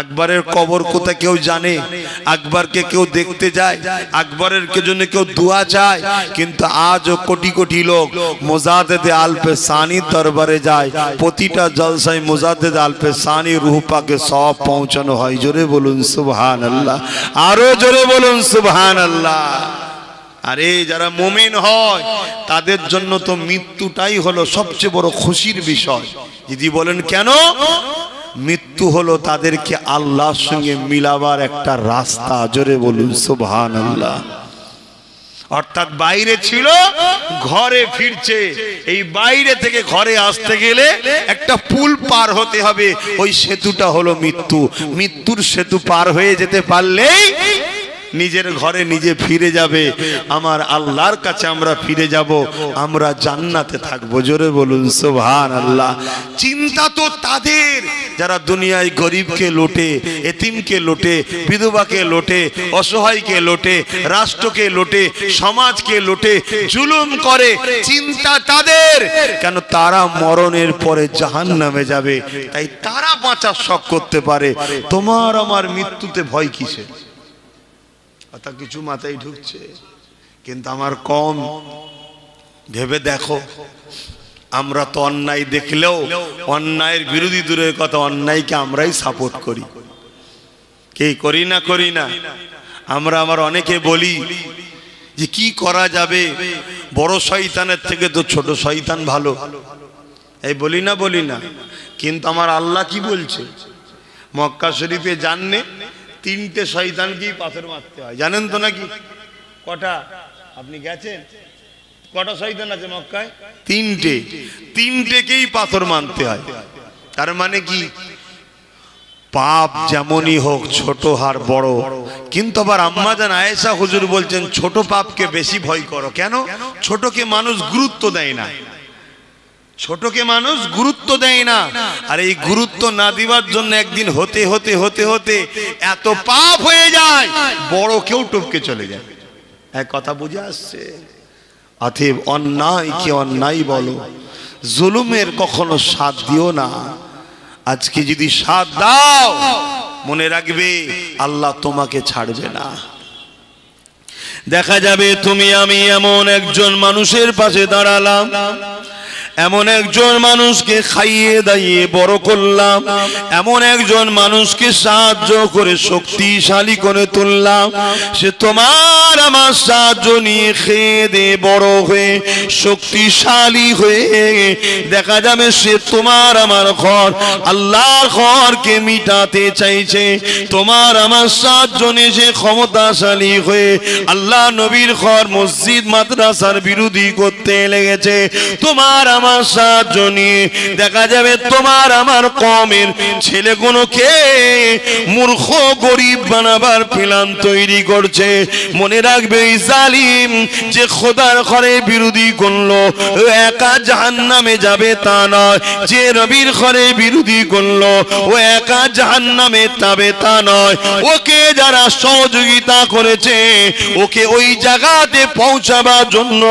আকবরের কবর কোথায় কেউ জানে আকবরকে কেউ দেখতে যায় আকবরের জন্য কেউ দোয়া চায় কিন্তু আজও কোটি কোটি লোক মোজাদেদে আলফে সানি দরবারে যায় প্রতিটা জলসায় মোজাদেদে আলফে সানি রুহপাকে সব পৌঁছানো হয় জোরে বলুন সুবহান আল্লাহ আরো জোরে বলুন সুবহান আল্লাহ আরে যারা মোমেন হয় তাদের জন্য তো মৃত্যুটাই হলো সবচেয়ে বড় খুশির বিষয় যদি বলেন কেন মৃত্যু হলো তাদেরকে আল্লাহর সঙ্গে মিলাবার একটা রাস্তা জোরে বলুন সোভান আল্লাহ অর্থাৎ বাইরে ছিল ঘরে ফিরছে এই বাইরে থেকে ঘরে আসতে গেলে একটা পুল পার হতে হবে ওই সেতুটা হলো মৃত্যু মৃত্যুর সেতু পার হয়ে যেতে পারলেই নিজের ঘরে নিজে ফিরে যাবে আমার আল্লাহর কাছে আমরা ফিরে যাব আমরা জান্নাতে থাকবো জোরে বলুন সোভান আল্লাহ চিন্তা তো তাদের যারা দুনিয়ায় গরিবকে লোটে এতিমকে লোটে বিধবাকে লোটে অসহায়কে লোটে রাষ্ট্রকে লোটে সমাজকে লোটে জুলুম করে চিন্তা তাদের কেন তারা মরণের পরে জাহান নামে যাবে তাই তারা বাঁচার শখ করতে পারে তোমার আমার মৃত্যুতে ভয় কিসের কথা কিছু মাথায় ঢুকছে কিন্তু আমার কম ভেবে দেখো আমরা তো অন্যায় দেখলেও অন্যায়ের বিরোধী দূরের কথা অন্যায়কে আমরাই সাপোর্ট করি কে করি না করি না আমরা আমার অনেকে বলি যে কি করা যাবে বড় শয়তানের থেকে তো ছোট শয়তান ভালো এই বলি না বলি না কিন্তু আমার আল্লাহ কি বলছে মক্কা শরীফে জাননে তিনটে কি পাথর মারতে হয় জানেন তো নাকি কটা আপনি গেছেন কটা শয়তান আছে মক্কায় তিনটে তিনটেকেই পাথর মানতে হয় তার মানে কি পাপ যেমনই হোক ছোট হার বড় কিন্তু আবার আম্মাজান আয়েশা হুজুর বলছেন ছোট পাপকে বেশি ভয় করো কেন ছোটকে মানুষ গুরুত্ব দেয় না ছোটকে মানুষ গুরুত্ব দেয় না আর এই গুরুত্ব না দিবার জন্য একদিন হতে হতে হতে হতে এত পাপ হয়ে যায় বড় কেউ টপকে চলে যায় এক কথা বুঝে আসছে অতএব অন্যায় কি অন্যায় বলো জুলুমের কখনো সাথ দিও না আজকে যদি সাথ দাও মনে রাখবে আল্লাহ তোমাকে ছাড়বে না দেখা যাবে তুমি আমি এমন একজন মানুষের পাশে দাঁড়ালাম এমন একজন মানুষকে খাইয়ে দাইয়ে বড় করলাম এমন একজন মানুষকে সাহায্য করে শক্তিশালী করে তুললাম সে তোমার আমার সাহায্য নিয়ে খেয়ে দে বড় হয়ে শক্তিশালী হয়ে দেখা যাবে সে তোমার আমার ঘর আল্লাহর ঘরকে মিটাতে চাইছে তোমার আমার সাহায্য নিয়ে সে ক্ষমতাশালী হয়ে আল্লাহ নবীর ঘর মসজিদ মাদ্রাসার বিরোধী করতে লেগেছে তোমার আমার আমার দেখা যাবে তোমার আমার কমের মূর্খ গরিব বানাবার তৈরি করছে মনে রাখবে জালিম যে খোদার ঘরে বিরোধী একা জাহান নামে যাবে তা নয় যে রবির ঘরে বিরোধী ও একা জাহান নামে তাবে তা নয় ওকে যারা সহযোগিতা করেছে ওকে ওই জায়গাতে পৌঁছাবার জন্য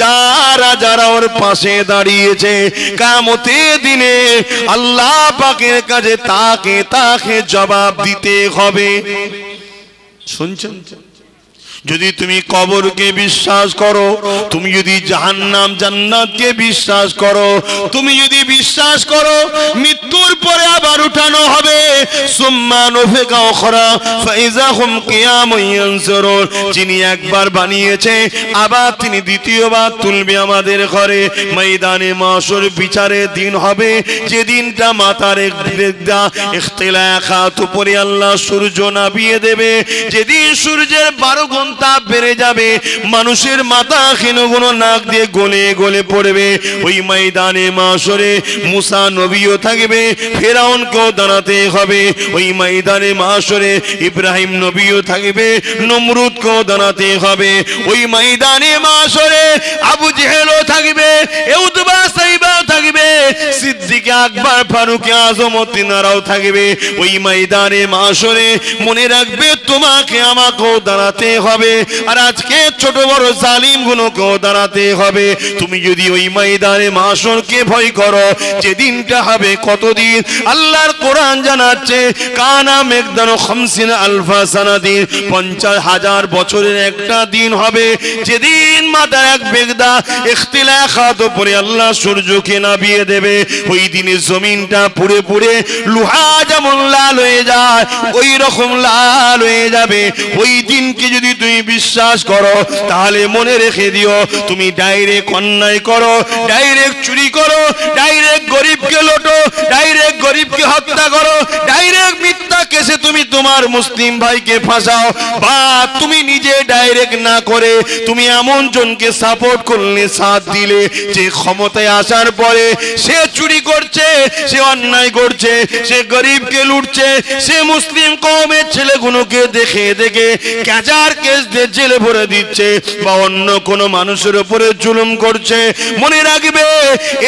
যারা যারা ওর পাশে দাঁড়িয়ে দাঁড়িয়েছে কামতে দিনে আল্লাহ পাকের কাজে তাকে তাকে জবাব দিতে হবে শুনছেন যদি তুমি কবরকে বিশ্বাস করো তুমি যদি জাহান্নাম জান্নাতকে বিশ্বাস করো তুমি যদি বিশ্বাস করো মৃত্যুর পরে আবার উঠানো হবে যিনি একবার বানিয়েছে আবার তিনি দ্বিতীয়বার তুলবে আমাদের ঘরে ময়দানে মাসর বিচারে দিন হবে যে দিনটা মাতার উপরে আল্লাহ সূর্য নাবিয়ে দেবে যেদিন সূর্যের বারো ঘন্টা তাপ বেড়ে যাবে মানুষের মাথা হেনগুনো নাক দিয়ে গলে গলে পড়বে ওই ময়দানে মাসরে মুসা নবীও থাকবে ফেরাউনকেও দাঁড়াতে হবে ওই ময়দানে মাসরে ইব্রাহিম নবীও থাকবে নমরুদকেও দাঁড়াতে হবে ওই ময়দানে মাসরে আবু জেহেলও থাকবে এউদবা থাকবে সিদ্দিকে আকবর ফারুকে আজম তিনারাও থাকবে ওই ময়দানে মাসরে মনে রাখবে তোমাকে আমাকেও দাঁড়াতে হবে আর আজকে ছোট বড় জালিম জালিমগুলোকেও দাঁড়াতে হবে তুমি যদি ওই ময়দানে মাসরকে ভয় করো যেদিনটা হবে কতদিন আল্লাহর কোরআন জানাচ্ছে কানা মেঘদান খামসিন আলফা সানাদিন পঞ্চাশ হাজার বছরের একটা দিন হবে যেদিন মাদার এক বেগদা ইখতিলা খাত উপরে আল্লাহ সূর্যকে নাবিয়ে দেবে ওই দিনে জমিনটা পুড়ে পুড়ে লোহা যেমন লাল হয়ে যায় ওই রকম লাল হয়ে যাবে ওই দিনকে যদি তুমি বিশ্বাস করো তাহলে মনে রেখে দিও তুমি ডাইরেক্ট অন্যায় করো ডাইরেক্ট চুরি করো ডাইরেক্ট গরিবকে লোটো ডাইরেক্ট গরিবকে হত্যা করো ডাইরেক্ট মিথ্যা কেসে তুমি তোমার মুসলিম ভাইকে ফাঁসাও বা তুমি নিজে ডাইরেক্ট না করে তুমি এমন জনকে সাপোর্ট করলে সাথ দিলে যে ক্ষমতায় আসার পর করে সে চুরি করছে সে অন্যায় করছে সে গরিবকে লুটছে সে মুসলিম কমের ছেলেগুলোকে দেখে দেখে ক্যাচার কেস দিয়ে জেলে ভরে দিচ্ছে বা অন্য কোনো মানুষের উপরে জুলুম করছে মনে রাখবে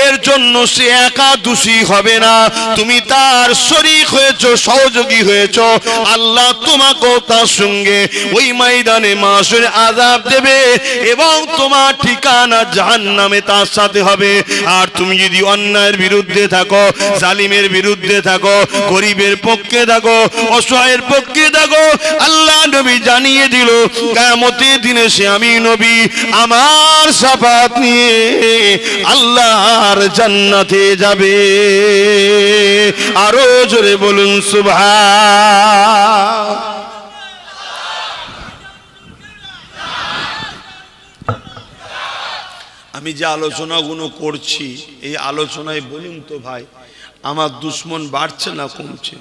এর জন্য সে একা দোষী হবে না তুমি তার শরিক হয়েছ সহযোগী হয়েছ আল্লাহ তোমাকে তার সঙ্গে ওই ময়দানে মাসের আজাব দেবে এবং তোমার ঠিকানা জাহান নামে তার সাথে হবে আর তুমি তুমি যদি অন্যায়ের বিরুদ্ধে থাকো জালিমের বিরুদ্ধে থাকো গরিবের পক্ষে থাকো অসহায়ের পক্ষে থাকো আল্লাহ নবী জানিয়ে দিল কেমতে দিনে সে আমি নবী আমার সাফাত নিয়ে আল্লাহর জান্নাতে যাবে আরো জোরে বলুন সুভা আমি যে আলোচনাগুলো করছি এই আলোচনায় বলুন তো ভাই আমার দুশ্মন বাড়ছে না কমছে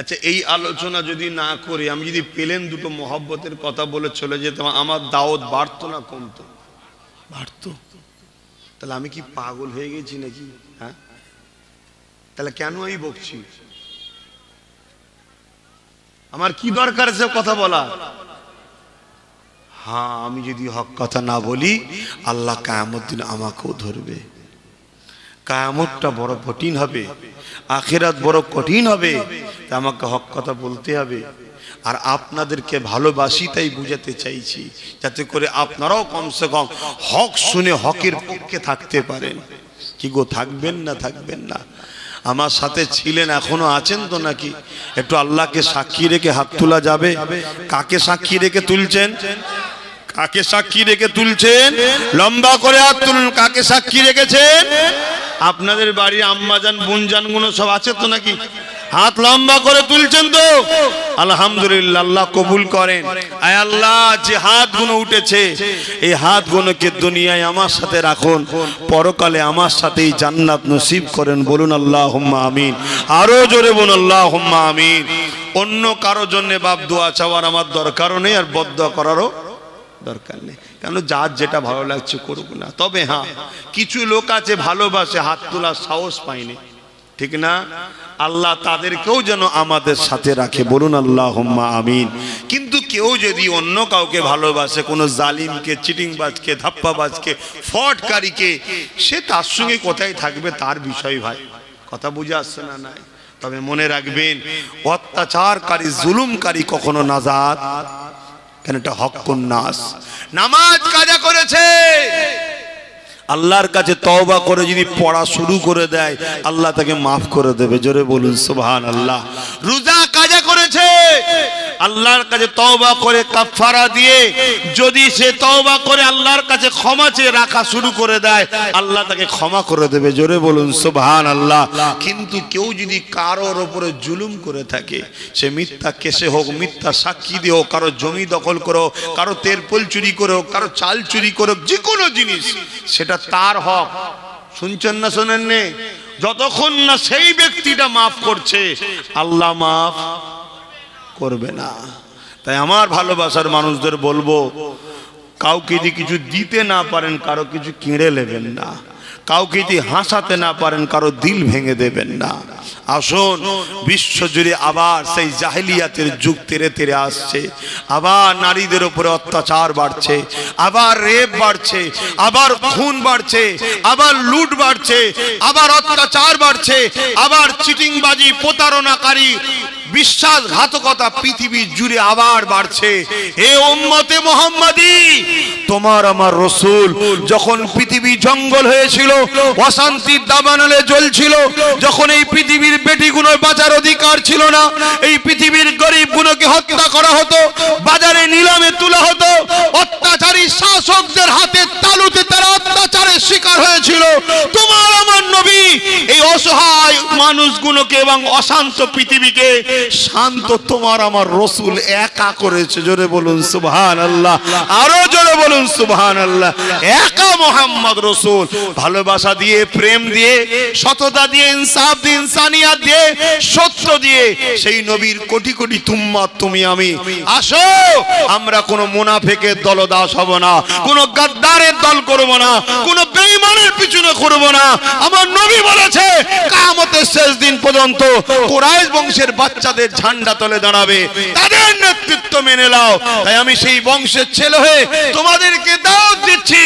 আচ্ছা এই আলোচনা যদি না করি আমি যদি পেলেন দুটো মহব্বতের কথা বলে চলে যেতাম আমার দাওয়াত বাড়তো না কমতো বাড়তো তাহলে আমি কি পাগল হয়ে গেছি নাকি হ্যাঁ তাহলে কেন আমি বকছি আমার কি দরকার সে কথা বলা হ্যাঁ আমি যদি হক কথা না বলি আল্লাহ কায়ামত দিন আমাকেও ধরবে কায়ামতটা বড় কঠিন হবে আখেরাত বড় কঠিন হবে তা আমাকে হক কথা বলতে হবে আর আপনাদেরকে ভালোবাসি তাই বুঝাতে চাইছি যাতে করে আপনারাও কমসে কম হক শুনে হকের পক্ষে থাকতে পারেন কি গো থাকবেন না থাকবেন না আমার সাথে ছিলেন এখনো আছেন তো নাকি একটু আল্লাহকে সাক্ষী রেখে হাত তোলা যাবে কাকে সাক্ষী রেখে তুলছেন কাকে সাক্ষী রেখে তুলছেন লম্বা করে আর তুলুন কাকে সাক্ষী রেখেছেন আপনাদের বাড়ি আম্মাজান বুনজান গুলো সব আছে তো নাকি হাত লম্বা করে তুলছেন তো আলহামদুলিল্লাহ আল্লাহ কবুল করেন আয় আল্লাহ যে হাতগুলো উঠেছে এই হাতগুলোকে দুনিয়ায় আমার সাথে রাখুন পরকালে আমার সাথেই জান্নাত নসিব করেন বলুন আল্লাহ হুম্মা আমিন আরও জোরে বলুন আল্লাহ হুম্মা আমিন অন্য কারো জন্যে বাপ দোয়া চাওয়ার আমার দরকারও নেই আর বদ করারও দরকার নেই কেন যার যেটা ভালো লাগছে করুক না তবে হ্যাঁ কিছু লোক আছে ভালোবাসে হাত তোলার সাহস পায়নি ঠিক না আল্লাহ তাদেরকেও যেন আমাদের সাথে রাখে বলুন আল্লাহ আমিন কিন্তু কেউ যদি অন্য কাউকে ভালোবাসে কোনো জালিমকে চিটিংবাজকে ধাপ্পাবাজকে ফটকারীকে সে তার সঙ্গে কোথায় থাকবে তার বিষয় ভাই কথা বুঝে আসছে না নাই তবে মনে রাখবেন অত্যাচারকারী জুলুমকারী কখনো নাজাদ কেন এটা হক কন্যাস নামাজ কাজা করেছে আল্লাহর কাছে তওবা করে যদি পড়া শুরু করে দেয় আল্লাহ তাকে মাফ করে দেবে জোরে বলুন সুবহান আল্লাহ রোজা কাজা করেছে আল্লাহর কাছে তওবা করে কাফফারা দিয়ে যদি সে তওবা করে আল্লাহর কাছে ক্ষমা চেয়ে রাখা শুরু করে দেয় আল্লাহ তাকে ক্ষমা করে দেবে জোরে বলুন সুবহান আল্লাহ কিন্তু কেউ যদি কারোর উপরে জুলুম করে থাকে সে মিথ্যা কেসে হোক মিথ্যা সাক্ষী দিয়ে হোক কারো জমি দখল করো কারো তেরপোল চুরি করো কারো চাল চুরি করো যে কোনো জিনিস সেটা তার হক শুনছেন না শোনেন নে যতক্ষণ না সেই ব্যক্তিটা মাফ করছে আল্লাহ মাফ করবে না তাই আমার ভালোবাসার মানুষদের বলবো কাউকে যদি কিছু দিতে না পারেন কারো কিছু কেড়ে নেবেন না কাউকে যদি হাসাতে না পারেন কারো দিল ভেঙে দেবেন না আসুন বিশ্বজুড়ে আবার সেই জাহিলিয়াতের যুগ তেরে তেরে আসছে আবার নারীদের উপরে অত্যাচার বাড়ছে আবার রেপ বাড়ছে আবার খুন বাড়ছে আবার লুট বাড়ছে আবার অত্যাচার বাড়ছে আবার চিটিংবাজি প্রতারণাকারী বিশ্বাসঘাতকতা পৃথিবীর জুড়ে আবার বাড়ছে এ ওম্মতে মোহাম্মদি তোমার আমার রসুল যখন পৃথিবী জঙ্গল হয়েছিল অশান্তির দাবানলে জ্বলছিল যখন এই পৃথিবীর বেটিগুলোর বাজার অধিকার ছিল না এই পৃথিবীর গরিবগুলোকে হত্যা করা হতো বাজারে নিলামে তোলা হতো অত্যাচারী শাসকদের হাতে তালুতে তারা অত্যাচারের শিকার হয়েছিল তোমার আমার নবী এই অসহায় মানুষগুলোকে এবং অশান্ত পৃথিবীকে শান্ত তোমার আমার রসুল একা করেছে জোরে বলুন সুবহান আল্লাহ আরো জোরে বলুন সুবহান আল্লাহ একা মোহাম্মদ রসুল ভালোবাসা দিয়ে প্রেম দিয়ে সততা দিয়ে ইনসাফ দিয়ে ইনসানিয়াত দিয়ে সত্য দিয়ে সেই নবীর কোটি কোটি তুম্মা তুমি আমি আসো আমরা কোনো মুনাফেকের দলদাস হব না কোনো গাদ্দারের দল করব না কোনো বেঈমানের পিছনে করব না আমার নবী বলেছে কামতের শেষ দিন পর্যন্ত কোরাইশ বংশের বাচ্চা তাদের ঝান্ডা তলে দাঁড়াবে তাদের নেতৃত্ব মেনে নাও তাই আমি সেই বংশের ছেলে হয়ে তোমাদেরকে দাওয়াত দিচ্ছি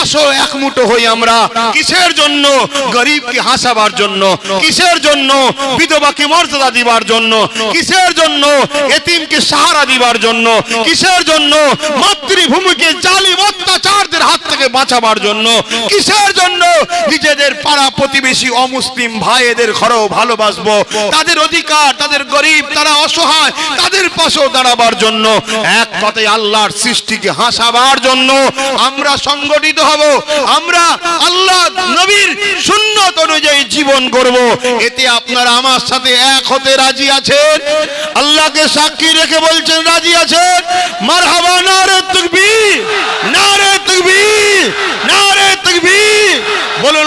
আসো একমুটো হই আমরা কিসের জন্য গরিবকে হাসাবার জন্য কিসের জন্য বিধবাকে মর্যাদা দিবার জন্য কিসের জন্য এতিমকে সাহারা দিবার জন্য কিসের জন্য মাতৃভূমিকে জালি অত্যাচারদের হাত থেকে বাঁচাবার জন্য কিসের জন্য নিজেদের পাড়া প্রতিবেশী অমুসলিম ভাইদের ঘরও ভালোবাসবো তাদের অধিকার তাদের গরিব গরিব তারা অসহায় তাদের পাশেও দাঁড়াবার জন্য এক কথায় আল্লাহর সৃষ্টিকে হাসাবার জন্য আমরা সংগঠিত হব আমরা আল্লাহ নবীর সুন্নত অনুযায়ী জীবন করব এতে আপনারা আমার সাথে এক হতে রাজি আছেন আল্লাহকে সাক্ষী রেখে বলছেন রাজি আছেন মার হাবা নারে তুকবি নারে তুকবি নারে তুকবি বলুন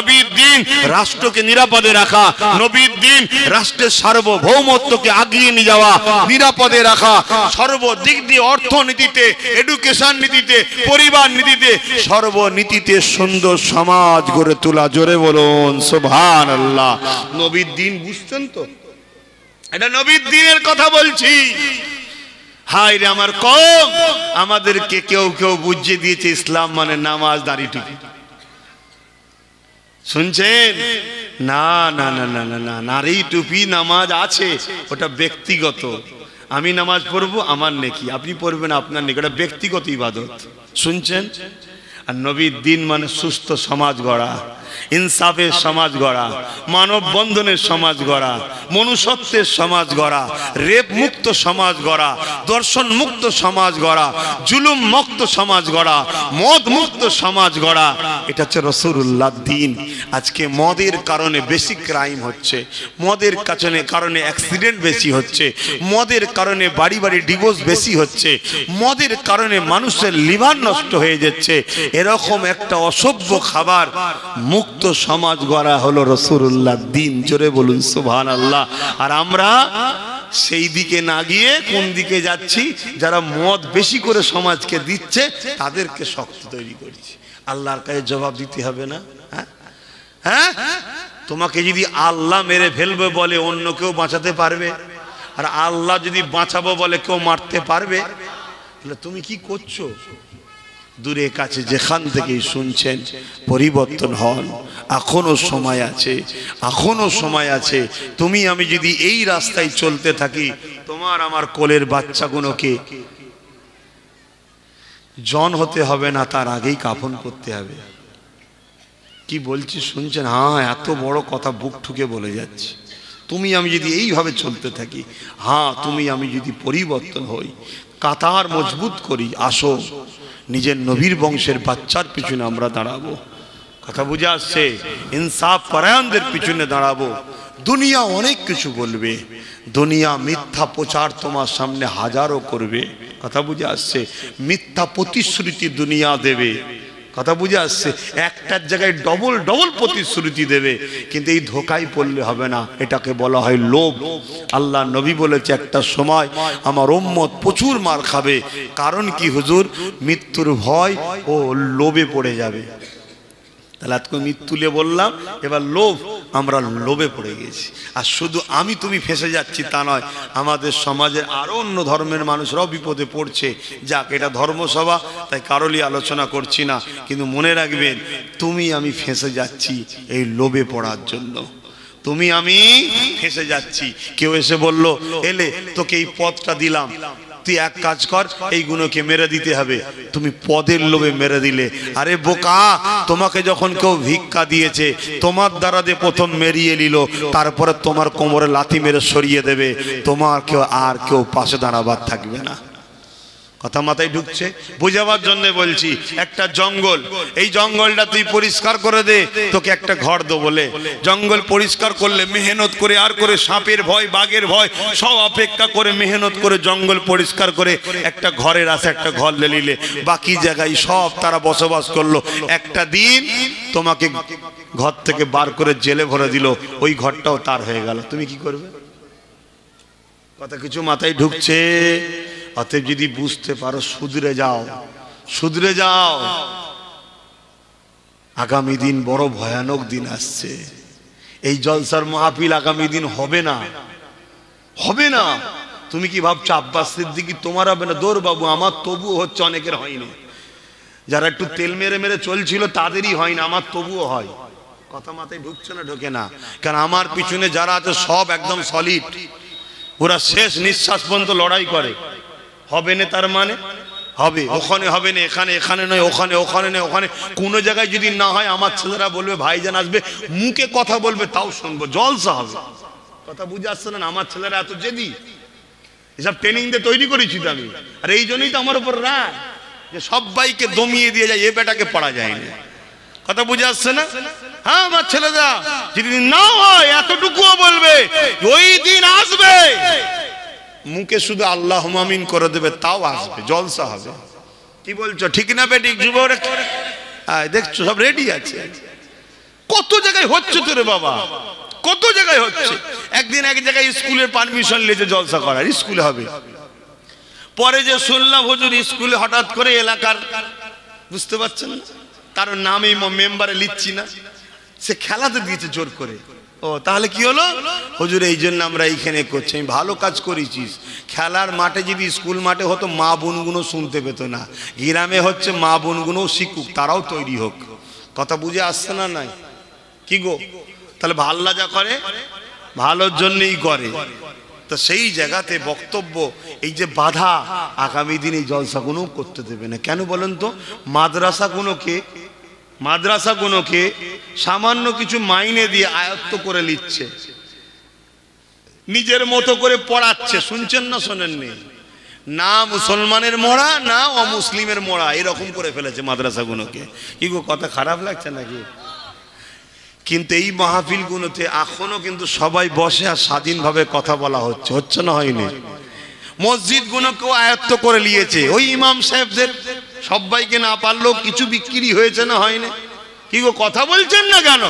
নবীর দিন রাষ্ট্রকে নিরাপদে রাখা নবীর দিন রাষ্ট্রের সার্বভৌমত্বকে আগিয়ে নিয়ে যাওয়া নিরাপদে রাখা সর্বদিক দিয়ে অর্থনীতিতে এডুকেশন নীতিতে পরিবার নীতিতে সর্বনীতিতে সুন্দর সমাজ গড়ে তোলা জোরে বলুন সোভান আল্লাহ নবীর দিন বুঝছেন তো এটা নবীর দিনের কথা বলছি হাই রে আমার কম আমাদেরকে কেউ কেউ বুঝিয়ে দিয়েছে ইসলাম মানে নামাজ দাঁড়িয়ে শুনছেন না না না না না না নারী টুপি নামাজ আছে ওটা ব্যক্তিগত আমি নামাজ পড়বো আমার নেকি আপনি পড়বেন আপনার নেকি ওটা ব্যক্তিগত ইবাদত শুনছেন আর নবীর দিন মানে সুস্থ সমাজ গড়া ইনসাফের সমাজ গড়া মানববন্ধনের সমাজ গড়া মনুষ্যত্বের সমাজ গড়া রেপ মুক্ত সমাজ গড়া দর্শন মুক্ত সমাজ গড়া জুলুম মুক্ত সমাজ গড়া মদ মুক্ত সমাজ গড়া এটা হচ্ছে রসুরুল্লাহ দিন আজকে মদের কারণে বেশি ক্রাইম হচ্ছে মদের কাছনে কারণে অ্যাক্সিডেন্ট বেশি হচ্ছে মদের কারণে বাড়ি বাড়ি ডিভোর্স বেশি হচ্ছে মদের কারণে মানুষের লিভার নষ্ট হয়ে যাচ্ছে এরকম একটা অসভ্য খাবার মুখ মুক্ত সমাজ গড়া হলো রসুরুল্লাহ দিন জোরে বলুন সুভান আল্লাহ আর আমরা সেই দিকে না গিয়ে কোন দিকে যাচ্ছি যারা মদ বেশি করে সমাজকে দিচ্ছে তাদেরকে শক্ত তৈরি করছি আল্লাহর কাছে জবাব দিতে হবে না হ্যাঁ? হ্যাঁ তোমাকে যদি আল্লাহ মেরে ফেলবে বলে অন্য কেউ বাঁচাতে পারবে আর আল্লাহ যদি বাঁচাবো বলে কেউ মারতে পারবে তাহলে তুমি কি করছো দূরে কাছে যেখান থেকেই শুনছেন পরিবর্তন হন এখনও সময় আছে এখনও সময় আছে তুমি আমি যদি এই রাস্তায় চলতে থাকি তোমার আমার কোলের বাচ্চাগুলোকে জন হতে হবে না তার আগেই কাফন করতে হবে কি বলছি শুনছেন হ্যাঁ এত বড় কথা বুক ঠুকে বলে যাচ্ছে তুমি আমি যদি এইভাবে চলতে থাকি হ্যাঁ তুমি আমি যদি পরিবর্তন হই কাতার মজবুত করি আসো নিজের নবীর বংশের বাচ্চার পিছনে আমরা দাঁড়াবো কথা বুঝে আসছে ইনসাফ পরায়ণদের পিছনে দাঁড়াবো দুনিয়া অনেক কিছু বলবে দুনিয়া মিথ্যা প্রচার তোমার সামনে হাজারও করবে কথা বুঝে আসছে মিথ্যা প্রতিশ্রুতি দুনিয়া দেবে কথা বুঝে আসছে একটার জায়গায় ডবল ডবল প্রতিশ্রুতি দেবে কিন্তু এই ধোকাই পড়লে হবে না এটাকে বলা হয় লোভ আল্লাহ নবী বলেছে একটা সময় আমার ওম্মত প্রচুর মার খাবে কারণ কি হুজুর মৃত্যুর ভয় ও লোভে পড়ে যাবে তাহলে আজকে মৃত্যু বললাম এবার লোভ আমরা লোভে পড়ে গেছি আর শুধু আমি তুমি ফেসে যাচ্ছি তা নয় আমাদের সমাজের আরও অন্য ধর্মের মানুষরাও বিপদে পড়ছে যাক এটা ধর্মসভা তাই কারোরই আলোচনা করছি না কিন্তু মনে রাখবেন তুমি আমি ফেসে যাচ্ছি এই লোভে পড়ার জন্য তুমি আমি ফেসে যাচ্ছি কেউ এসে বলল এলে তোকে এই পথটা দিলাম তুই এক কাজ কর এই গুণকে মেরে দিতে হবে তুমি পদের লোভে মেরে দিলে আরে বোকা তোমাকে যখন কেউ ভিক্ষা দিয়েছে তোমার দ্বারা দিয়ে প্রথম মেরিয়ে নিল তারপরে তোমার কোমরে লাথি মেরে সরিয়ে দেবে তোমার কেউ আর কেউ পাশে দাঁড়াবার থাকবে না কথা মাথায় ঢুকছে বোঝাবার জন্য বলছি একটা জঙ্গল এই জঙ্গলটা তুই পরিষ্কার করে দে তোকে একটা ঘর দো বলে জঙ্গল পরিষ্কার করলে মেহনত করে আর করে সাপের ভয় বাঘের ভয় সব অপেক্ষা করে মেহনত করে জঙ্গল পরিষ্কার করে একটা ঘরের আছে একটা ঘর নিলে বাকি জায়গায় সব তারা বসবাস করলো একটা দিন তোমাকে ঘর থেকে বার করে জেলে ভরে দিল ওই ঘরটাও তার হয়ে গেল তুমি কি করবে কথা কিছু মাথায় ঢুকছে অতএব যদি বুঝতে পারো সুদরে যাও সুদরে যাও আগামী দিন বড় ভয়ানক দিন আসছে এই জলসার মাহফিল আগামী দিন হবে না হবে না তুমি কি ভাবছো আব্বাস সিদ্দিকি তোমার হবে না দোর বাবু আমার তবুও হচ্ছে অনেকের হয়নি যারা একটু তেল মেরে মেরে চলছিল তাদেরই হয় না আমার তবুও হয় কথা মাথায় ঢুকছে না ঢোকে না কারণ আমার পিছনে যারা আছে সব একদম সলিড ওরা শেষ নিঃশ্বাস পর্যন্ত লড়াই করে হবে না তার মানে হবে ওখানে হবে না এখানে এখানে নয় ওখানে ওখানে নয় ওখানে কোনো জায়গায় যদি না হয় আমার ছেলেরা বলবে ভাইজান আসবে মুখে কথা বলবে তাও শুনবো জলসা হবে কথা বুঝে আসছে না আমার ছেলেরা এত জেদি এসব ট্রেনিং দিয়ে তৈরি করেছি তো আমি আর এই জন্যই তো আমার উপর রাগ যে বাইকে দমিয়ে দিয়ে যায় এ বেটাকে পড়া যায় না কথা বুঝে আসছে না হ্যাঁ আমার ছেলেরা যদি না হয় এতটুকুও বলবে ওই দিন আসবে মুখে শুধু আল্লাহ মামিন করে দেবে তাও আসবে জলসা হবে কি বলছো ঠিক না বেটি যুবরা দেখছো সব রেডি আছে কত জায়গায় হচ্ছে তোরে বাবা কত জায়গায় হচ্ছে একদিন এক জায়গায় স্কুলের পারমিশন লেজে জলসা করার স্কুলে হবে পরে যে শুনলাম হুজুর স্কুলে হঠাৎ করে এলাকার বুঝতে পারছেন তার নামই মেম্বারে লিখছি না সে খেলাতে দিয়েছে জোর করে ও তাহলে কি হলো হজুর এই জন্য আমরা এইখানে করছি আমি ভালো কাজ করেছিস খেলার মাঠে যদি স্কুল মাঠে হতো মা বোনগুলো শুনতে পেতো না গ্রামে হচ্ছে মা বোনগুনো শিখুক তারাও তৈরি হোক কথা বুঝে আসছে না নাই কি গো তাহলে ভাল লাজা করে ভালোর জন্যই করে তো সেই জায়গাতে বক্তব্য এই যে বাধা আগামী দিন এই জলসাগুলো করতে দেবে না কেন বলেন তো মাদ্রাসাগুলোকে মাদ্রাসাগুলোকে সামান্য কিছু মাইনে দিয়ে আয়ত্ত করে নিচ্ছে নিজের মতো করে পড়াচ্ছে শুনছেন না শোনেননি না মুসলমানের মরা না অমুসলিমের মরা এরকম করে ফেলেছে মাদ্রাসাগুলোকে কি গো কথা খারাপ লাগছে নাকি কিন্তু এই মাহফিলগুলোতে এখনও কিন্তু সবাই বসে আর স্বাধীনভাবে কথা বলা হচ্ছে হচ্ছে না হয়নি মসজিদগুলোকেও আয়ত্ত করে নিয়েছে ওই ইমাম সাহেবদের সবাইকে না পারলেও কিছু বিক্রি হয়েছে না হয়নি কি গো কথা বলছেন না কেন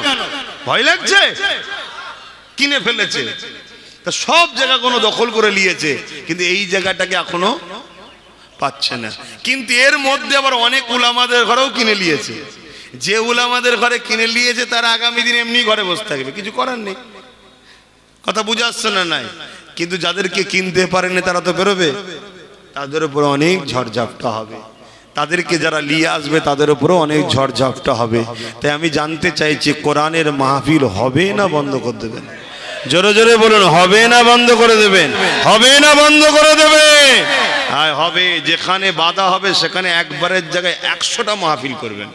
ভয় লাগছে কিনে ফেলেছে তা সব জায়গা কোনো দখল করে নিয়েছে কিন্তু এই জায়গাটাকে এখনো পাচ্ছে না কিন্তু এর মধ্যে আবার অনেক উলামাদের ঘরেও কিনে নিয়েছে যে উলামাদের ঘরে কিনে নিয়েছে তারা আগামী দিন এমনি ঘরে বসে থাকবে কিছু করার নেই কথা বুঝে আসছে না নাই কিন্তু যাদেরকে কিনতে পারেনি তারা তো বেরোবে তাদের উপর অনেক ঝড়ঝাপটা হবে তাদেরকে যারা নিয়ে আসবে তাদের উপরও অনেক ঝড়ঝাপটা হবে তাই আমি জানতে চাইছি কোরআনের মাহফিল হবে না বন্ধ করে দেবেন জোরে জোরে বলুন হবে না বন্ধ করে দেবেন হবে না বন্ধ করে দেবে হ্যাঁ হবে যেখানে বাধা হবে সেখানে একবারের জায়গায় একশোটা মাহফিল করবেন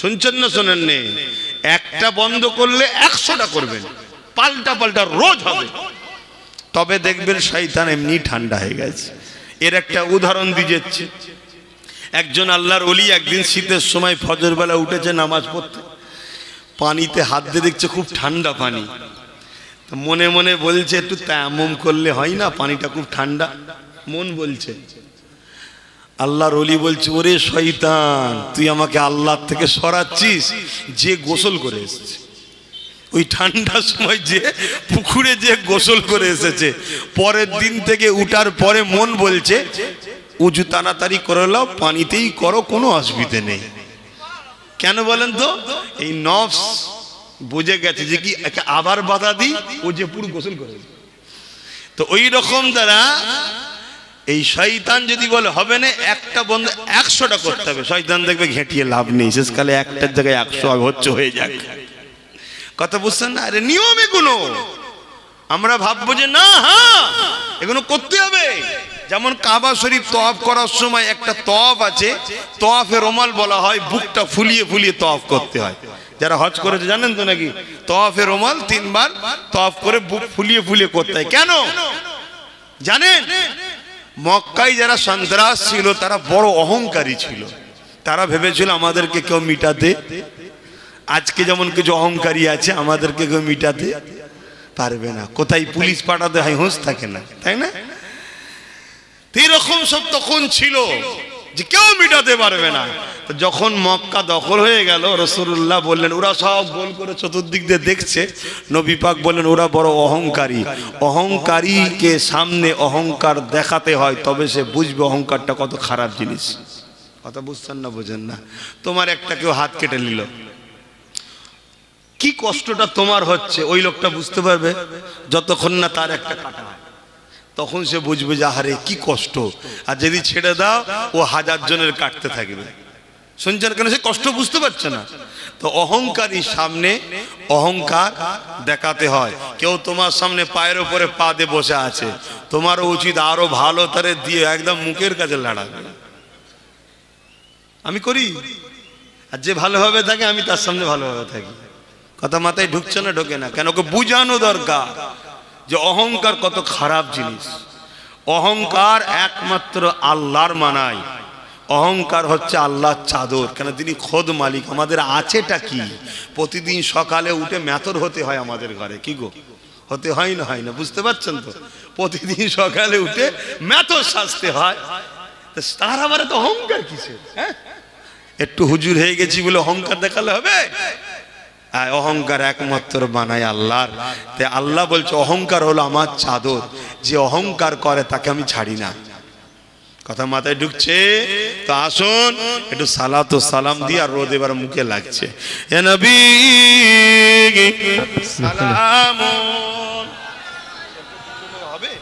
শুনছেন না শোনেন নে একটা বন্ধ করলে একশোটা করবেন পাল্টা পাল্টা রোজ হবে তবে দেখবেন শৈতান এমনি ঠান্ডা হয়ে গেছে এর একটা উদাহরণ দিয়ে যাচ্ছে একজন আল্লাহর অলি একদিন শীতের সময় ফজরবেলা উঠেছে নামাজ পড়তে পানিতে হাত দিয়ে দেখছে খুব ঠান্ডা পানি মনে মনে বলছে একটু তেমন করলে হয় না পানিটা খুব ঠান্ডা মন বলছে আল্লাহর অলি বলছে ওরে শয়তান তুই আমাকে আল্লাহর থেকে সরাচ্ছিস যে গোসল করে এসেছে ওই ঠান্ডার সময় যে পুকুরে যে গোসল করে এসেছে পরের দিন থেকে উঠার পরে মন বলছে উঁচু তাড়াতাড়ি করে লাও পানিতেই করো কোনো অসুবিধে নেই কেন বলেন তো এই নফস বুঝে গেছে যে কি আবার বাধা দিই ও যে পুরো গোসল করে তো ওই রকম দ্বারা এই শয়তান যদি বলে হবে না একটা বন্ধ একশোটা করতে হবে শয়তান দেখবে ঘেঁটিয়ে লাভ নেই শেষকালে একটার জায়গায় একশো হচ্ছে হয়ে যাক কথা বুঝছেন না আরে নিয়ম এগুলো আমরা ভাববো যে না হ্যাঁ এগুলো করতে হবে যেমন কাবা শরীফ তফ করার সময় একটা তফ আছে তফে রোমাল বলা হয় বুকটা ফুলিয়ে ফুলিয়ে তফ করতে হয় যারা হজ করেছে জানেন তো নাকি তফে রোমাল তিনবার তফ করে বুক ফুলিয়ে ফুলিয়ে করতে হয় কেন জানেন মক্কায় যারা সন্ত্রাস ছিল তারা বড় অহংকারী ছিল তারা ভেবেছিল আমাদেরকে কেউ মিটাতে আজকে যেমন কিছু অহংকারী আছে আমাদেরকে কেউ মিটাতে পারবে না কোথায় পুলিশ পাঠাতে হয় হোঁস থাকে না তাই না এরকম সব তখন ছিল যে কেউ মিটাতে পারবে না যখন মক্কা দখল হয়ে গেল রসুল্লাহ বললেন ওরা সব গোল করে চতুর্দিক দিয়ে দেখছে নবী পাক বললেন ওরা বড় অহংকারী অহংকারীকে সামনে অহংকার দেখাতে হয় তবে সে বুঝবে অহংকারটা কত খারাপ জিনিস কথা বুঝছেন না বোঝেন না তোমার একটা কেউ হাত কেটে নিল কি কষ্টটা তোমার হচ্ছে ওই লোকটা বুঝতে পারবে যতক্ষণ না তার একটা কাটা হয় তখন সে বুঝবে যে আহারে কি কষ্ট আর যদি ছেড়ে দাও ও হাজার জনের কাটতে থাকবে শুনছেন কেন সে কষ্ট বুঝতে পারছে না তো অহংকারী সামনে অহংকার দেখাতে হয় কেউ তোমার সামনে পায়ের ওপরে পা দিয়ে বসে আছে তোমার উচিত আরো ভালো তারে দিয়ে একদম মুখের কাছে লড়াবে আমি করি আর যে ভালোভাবে থাকে আমি তার সামনে ভালোভাবে থাকি কথা মাথায় ঢুকছে না ঢোকে না কেন ওকে বুঝানো দরকার যে অহংকার কত খারাপ জিনিস অহংকার একমাত্র আল্লাহর মানায় অহংকার হচ্ছে আল্লাহর চাদর কেন তিনি খোদ মালিক আমাদের আছেটা কি প্রতিদিন সকালে উঠে মেথর হতে হয় আমাদের ঘরে কি গো হতে হয় না হয় না বুঝতে পারছেন তো প্রতিদিন সকালে উঠে মেথর সাজতে হয় তার আবার তো অহংকার কিসের হ্যাঁ একটু হুজুর হয়ে গেছি বলে অহংকার দেখালে হবে অহংকার একমাত্র বানায় আল্লাহর তে আল্লাহ বলছে অহংকার হলো আমার চাদর যে অহংকার করে তাকে আমি ছাড়ি না কথা মাথায় ঢুকছে তো আসুন একটু সালাত ও সালাম দিয়ে আর রোদ এবার মুখে লাগছে এ নবী সালাম হবে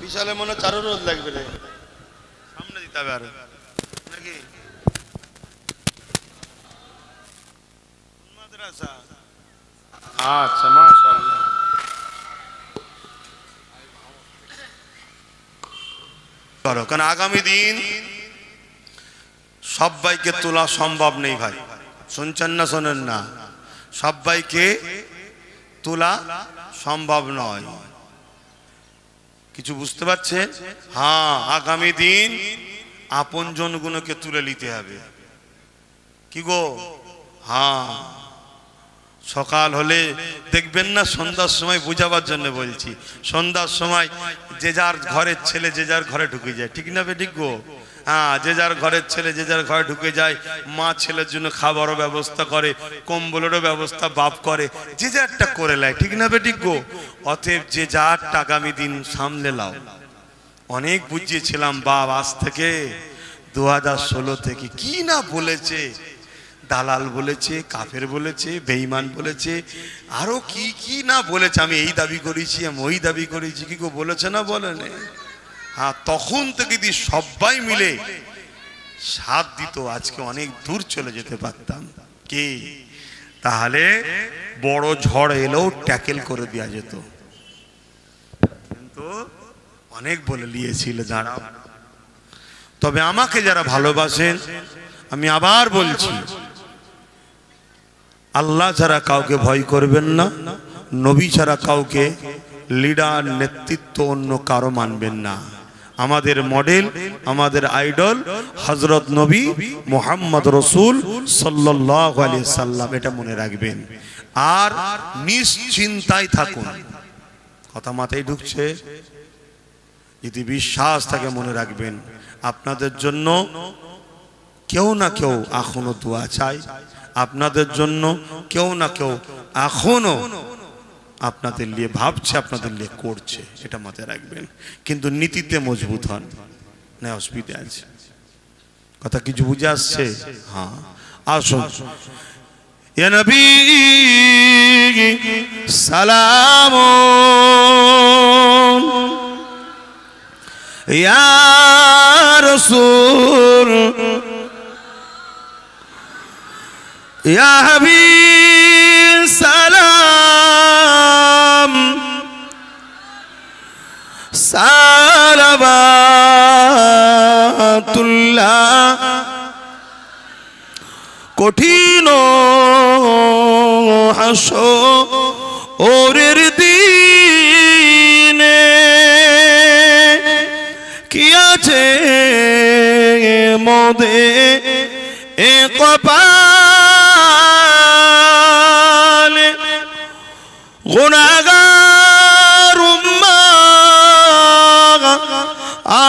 বিশালে মনে চারো রোদ লাগবে রে সামনে দিতে হবে আর আচ্ছা, কারণ আগামী দিন সব সবাইকে তোলা সম্ভব নেই ভাই শুনছেন না শোনেন না সব সবাইকে তোলা সম্ভব নয় কিছু বুঝতে পারছে হ্যাঁ আগামী দিন আপন জনগুলোকে তুলে নিতে হবে কি গো হ্যাঁ সকাল হলে দেখবেন না সন্ধ্যার সময় বোঝাবার জন্য বলছি সন্ধ্যার সময় যে যার ঘরের ছেলে যে যার ঘরে ঢুকে যায় ঠিক না বেঠিক গো হ্যাঁ যে যার ঘরের ছেলে যে যার ঘরে ঢুকে যায় মা ছেলের জন্য খাবারও ব্যবস্থা করে কম্বলেরও ব্যবস্থা বাপ করে যে যারটা করে লায় ঠিক না বেঠিক গো অতএব যে যারটা আগামী দিন সামলে লাও অনেক বুঝিয়েছিলাম বাপ আজ থেকে দু হাজার ষোলো থেকে কি না বলেছে দালাল বলেছে কাফের বলেছে বেইমান বলেছে আরও কি কি না বলেছে আমি এই দাবি করেছি আমি ওই দাবি করেছি কি কেউ বলেছে না বলে হ্যাঁ তখন থেকে যদি সবাই মিলে সাথ দিত আজকে অনেক দূর চলে যেতে পারতাম কে তাহলে বড় ঝড় এলেও ট্যাকেল করে দেওয়া যেত কিন্তু অনেক বলে নিয়েছিল যারা তবে আমাকে যারা ভালোবাসেন আমি আবার বলছি আল্লাহ ছাড়া কাউকে ভয় করবেন না নবী ছাড়া কাউকে লিডার নেতৃত্ব অন্য কারো মানবেন না আমাদের মডেল আমাদের আইডল হজরত নবী মোহাম্মদ রসুল সাল্লাম এটা মনে রাখবেন আর নিশ্চিন্তায় থাকুন কথা মাথায় ঢুকছে যদি বিশ্বাস থাকে মনে রাখবেন আপনাদের জন্য কেউ না কেউ এখনো দোয়া চায় আপনাদের জন্য কেউ না কেউ এখনও আপনাদের নিয়ে ভাবছে আপনাদের নিয়ে করছে সেটা মাথায় রাখবেন কিন্তু নীতিতে মজবুত হন না অসুবিধা আছে কথা কিছু বুঝে আসছে হ্যাঁ আসুন সালাম ইয়া রসুল সালাম সালাবাতুল্লাহ কঠিন হাস ওরের দিনে কি আছে মদে এ কপা গুণাগার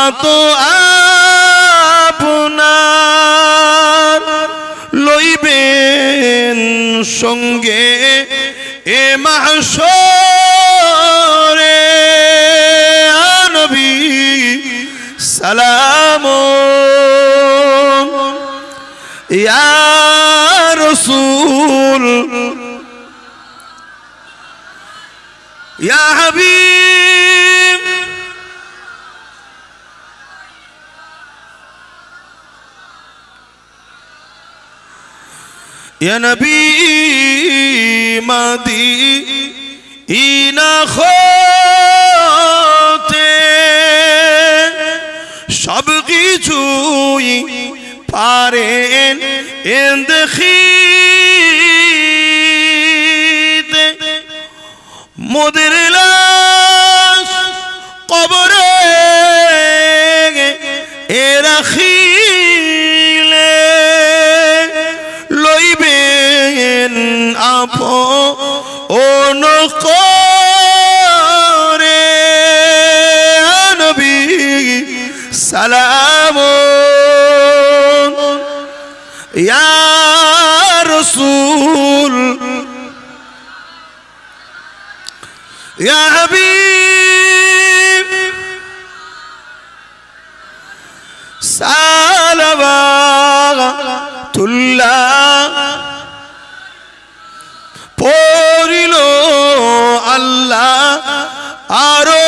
আত আপনার লইবেন সঙ্গে এ মাস নবী সালামো ইয়া হাবিব ইয়া নবী মদিনা খোতে সব কিছুই পারেন ইন্দখী মোদের লাশ কবরে এ রাখিলে লইবেন আপ ও নক সালাম ইয়া রসুল يا حبيب সালাবাত পড়িল আল্লাহ আরো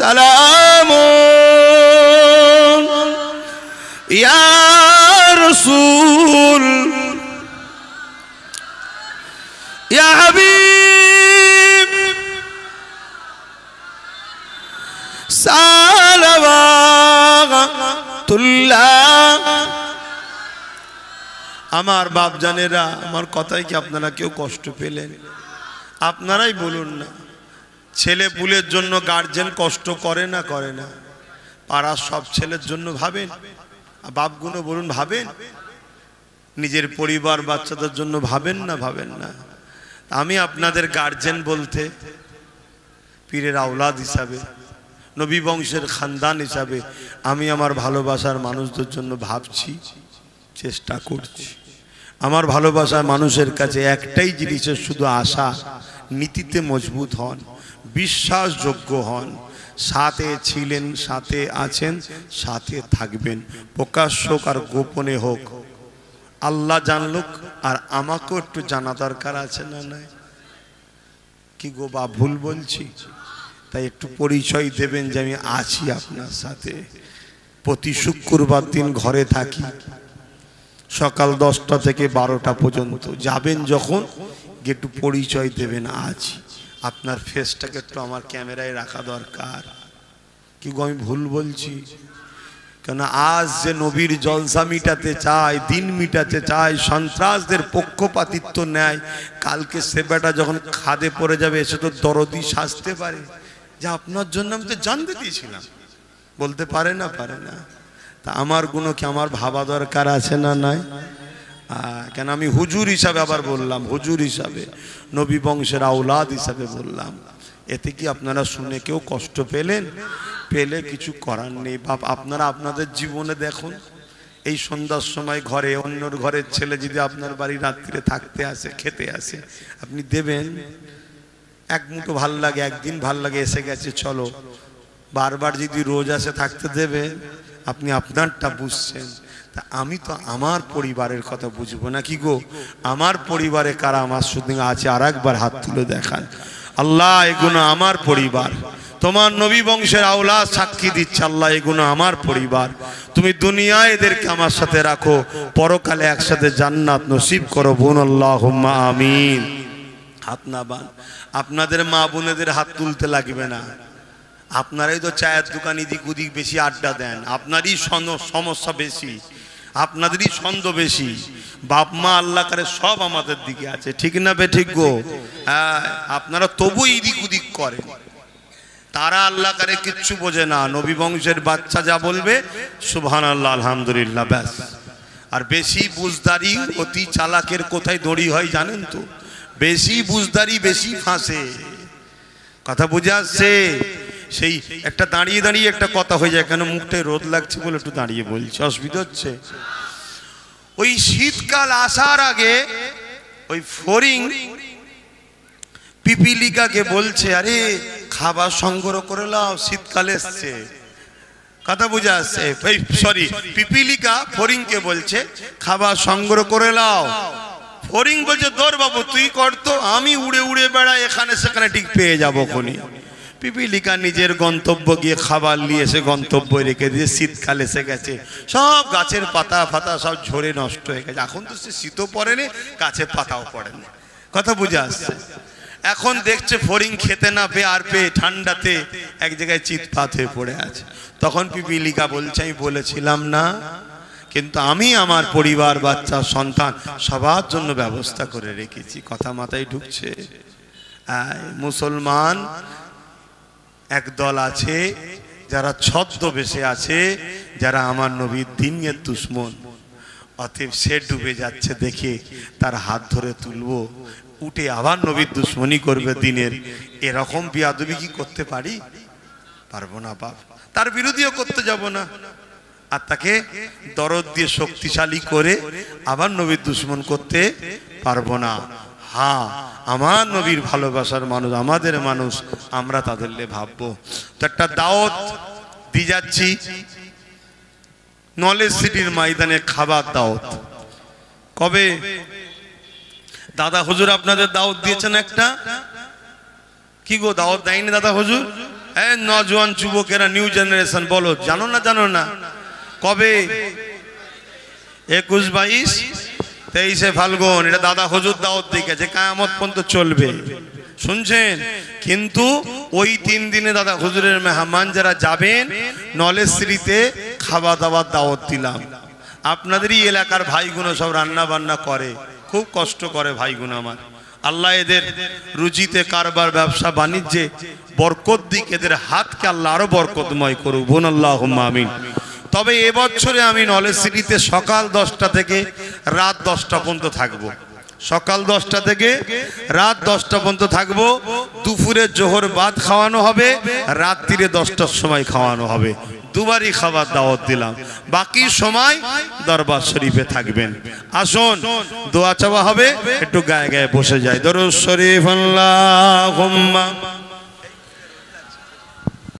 সালামুন يا رسول يا আমার বাপজানেরা আমার কথাই কি আপনারা কেউ কষ্ট পেলেন আপনারাই বলুন না ছেলে পুলের জন্য গার্জেন কষ্ট করে না করে না পাড়ার সব ছেলের জন্য ভাবেন বাপগুলো বলুন ভাবেন নিজের পরিবার বাচ্চাদের জন্য ভাবেন না ভাবেন না আমি আপনাদের গার্জেন বলতে পীরের আওলাদ হিসাবে নবী বংশের খানদান হিসাবে আমি আমার ভালোবাসার মানুষদের জন্য ভাবছি চেষ্টা করছি আমার ভালোবাসার মানুষের কাছে একটাই জিনিসের শুধু আশা নীতিতে মজবুত হন বিশ্বাসযোগ্য হন সাথে ছিলেন সাথে আছেন সাথে থাকবেন হোক আর গোপনে হোক আল্লাহ জানলুক আর আমাকেও একটু জানা দরকার আছে না নাই কি গো বা ভুল বলছি তাই একটু পরিচয় দেবেন যে আমি আছি আপনার সাথে প্রতি শুক্রবার দিন ঘরে থাকি সকাল দশটা থেকে বারোটা পর্যন্ত যাবেন যখন একটু পরিচয় দেবেন আছি আপনার ফেসটাকে একটু আমার ক্যামেরায় রাখা দরকার কি আমি ভুল বলছি কেন আজ যে নবীর জলসা মিটাতে চায় দিন মিটাতে চায় সন্ত্রাসদের পক্ষপাতিত্ব নেয় কালকে সে বেটা যখন খাদে পড়ে যাবে এসে তো দরদি সাজতে পারে যে আপনার জন্য আমি তো জানতে দিয়েছিলাম বলতে পারে না পারে না তা আমার কি আমার ভাবা দরকার আছে না নাই হ্যাঁ কেন আমি হুজুর হিসাবে আবার বললাম হুজুর হিসাবে নবী বংশের আওলাদ হিসাবে বললাম এতে কি আপনারা শুনে কেউ কষ্ট পেলেন পেলে কিছু করার নেই বাপ আপনারা আপনাদের জীবনে দেখুন এই সন্ধ্যার সময় ঘরে অন্যর ঘরের ছেলে যদি আপনার বাড়ি রাত্রে থাকতে আসে খেতে আসে আপনি দেবেন এক মুঠো ভাল লাগে একদিন ভাল লাগে এসে গেছে চলো বারবার যদি রোজ আসে থাকতে দেবেন আপনি আপনারটা বুঝছেন তা আমি তো আমার পরিবারের কথা বুঝবো না কি গো আমার পরিবারে কারা আমার সুদিন আছে আর একবার হাত তুলে দেখান আল্লাহ এগুলো আমার পরিবার তোমার নবী বংশের আওলা সাক্ষী দিচ্ছে আল্লাহ এগুলো আমার পরিবার তুমি দুনিয়া এদেরকে আমার সাথে রাখো পরকালে একসাথে জান্নাত নসিব করো বোন আল্লাহ আমিন হাত না বান আপনাদের মা বোনেদের হাত তুলতে লাগবে না আপনারাই তো চায়ের দোকান এদিক ওদিক বেশি আড্ডা দেন আপনারই সমস্যা বেশি আপনাদেরই ছন্দ বেশি বাপ মা আল্লাহ করে সব আমাদের দিকে আছে ঠিক না বে ঠিক গো হ্যাঁ আপনারা তবু ইদিক উদিক করেন তারা আল্লাহ কারে কিচ্ছু বোঝে না নবী বংশের বাচ্চা যা বলবে সুবহান আল্লাহ আলহামদুলিল্লাহ ব্যাস আর বেশি বুঝদারি অতি চালাকের কোথায় দড়ি হয় জানেন তো বেশি বুঝদারি বেশি ফাঁসে কথা বুঝে আসছে সেই একটা দাঁড়িয়ে দাঁড়িয়ে একটা কথা হয়ে যায় কেন মুখটাই রোদ লাগছে বলে একটু দাঁড়িয়ে বলছে অসুবিধা হচ্ছে ওই শীতকাল আসার আগে ওই ফরিং পিপিলিকাকে বলছে আরে খাবার সংগ্রহ করে লাও শীতকাল এসছে কথা বুঝে আসছে সরি পিপিলিকা ফরিংকে বলছে খাবার সংগ্রহ করে লাও ফরিং বলছে তোর বাবু তুই করতো আমি উড়ে উড়ে বেড়া এখানে সেখানে ঠিক পেয়ে যাবো খনি পিপিলিকা নিজের গন্তব্য গিয়ে খাবার নিয়ে এসে গন্তব্য রেখে দিয়ে শীতকাল এসে গেছে সব গাছের পাতা ফাতা সব ঝরে নষ্ট হয়ে গেছে এখন তো সে শীতও পড়েনি গাছের পাতাও পড়েনি কথা বুঝে আসছে এখন দেখছে ফরিং খেতে না পেয়ে আর পেয়ে ঠান্ডাতে এক জায়গায় চিৎপাত হয়ে পড়ে আছে তখন পিপিলিকা বলছে আমি বলেছিলাম না কিন্তু আমি আমার পরিবার বাচ্চা সন্তান সবার জন্য ব্যবস্থা করে রেখেছি কথা মাথায় ঢুকছে মুসলমান একদল আছে যারা ছদ্মবেশে আছে যারা আমার নবীর দিনের দুশ্মন অতএব সে ডুবে যাচ্ছে দেখে তার হাত ধরে তুলব উঠে আবার নবীর দুশ্মনী করবে দিনের এরকম বিয়াদবি কি করতে পারি পারবো না বাপ তার বিরোধীও করতে যাব না আর তাকে দরদ দিয়ে শক্তিশালী করে আবার নবীর দুশ্মন করতে পারবো না হ্যাঁ আমার নবীর ভালোবাসার মানুষ আমাদের মানুষ আমরা তাদের ভাববো তো একটা দাওয়াত দিয়ে যাচ্ছি নলেজ সিটির ময়দানে খাবার দাওয়াত কবে দাদা হুজুর আপনাদের দাওয়াত দিয়েছেন একটা কি গো দাওয়াত দেয়নি দাদা হুজুর এই নজওয়ান যুবকেরা নিউ জেনারেশন বলো জানো না জানো না কবে একুশ বাইশ তেইশে ফাল্গুন এটা দাদা হজুর দাওয়ার দিকে যে কায়ামত পর্যন্ত চলবে শুনছেন কিন্তু ওই তিন দিনে দাদা হুজুরের মেহমান যারা যাবেন নলেজ শ্রীতে খাওয়া দাওয়ার দাওয়াত দিলাম আপনাদেরই এলাকার ভাইগুনো সব রান্না বান্না করে খুব কষ্ট করে ভাইগুনো আমার আল্লাহ এদের রুজিতে কারবার ব্যবসা বাণিজ্যে বরকত দিক এদের হাতকে আল্লাহ আরো বরকতময় করুক বোন আল্লাহ আমিন তবে এবছরে আমি নলেজ সিটিতে সকাল দশটা থেকে রাত দশটা পর্যন্ত থাকবো সকাল দশটা থেকে রাত দশটা পর্যন্ত থাকবো দুপুরে জোহর বাদ খাওয়ানো হবে রাত্রিরে দশটার সময় খাওয়ানো হবে দুবারই খাবার দাওয়াত দিলাম বাকি সময় দরবার শরীফে থাকবেন আসুন দোয়া চাওয়া হবে একটু গায়ে গায়ে বসে যায় দরুদ শরীফ আল্লাহ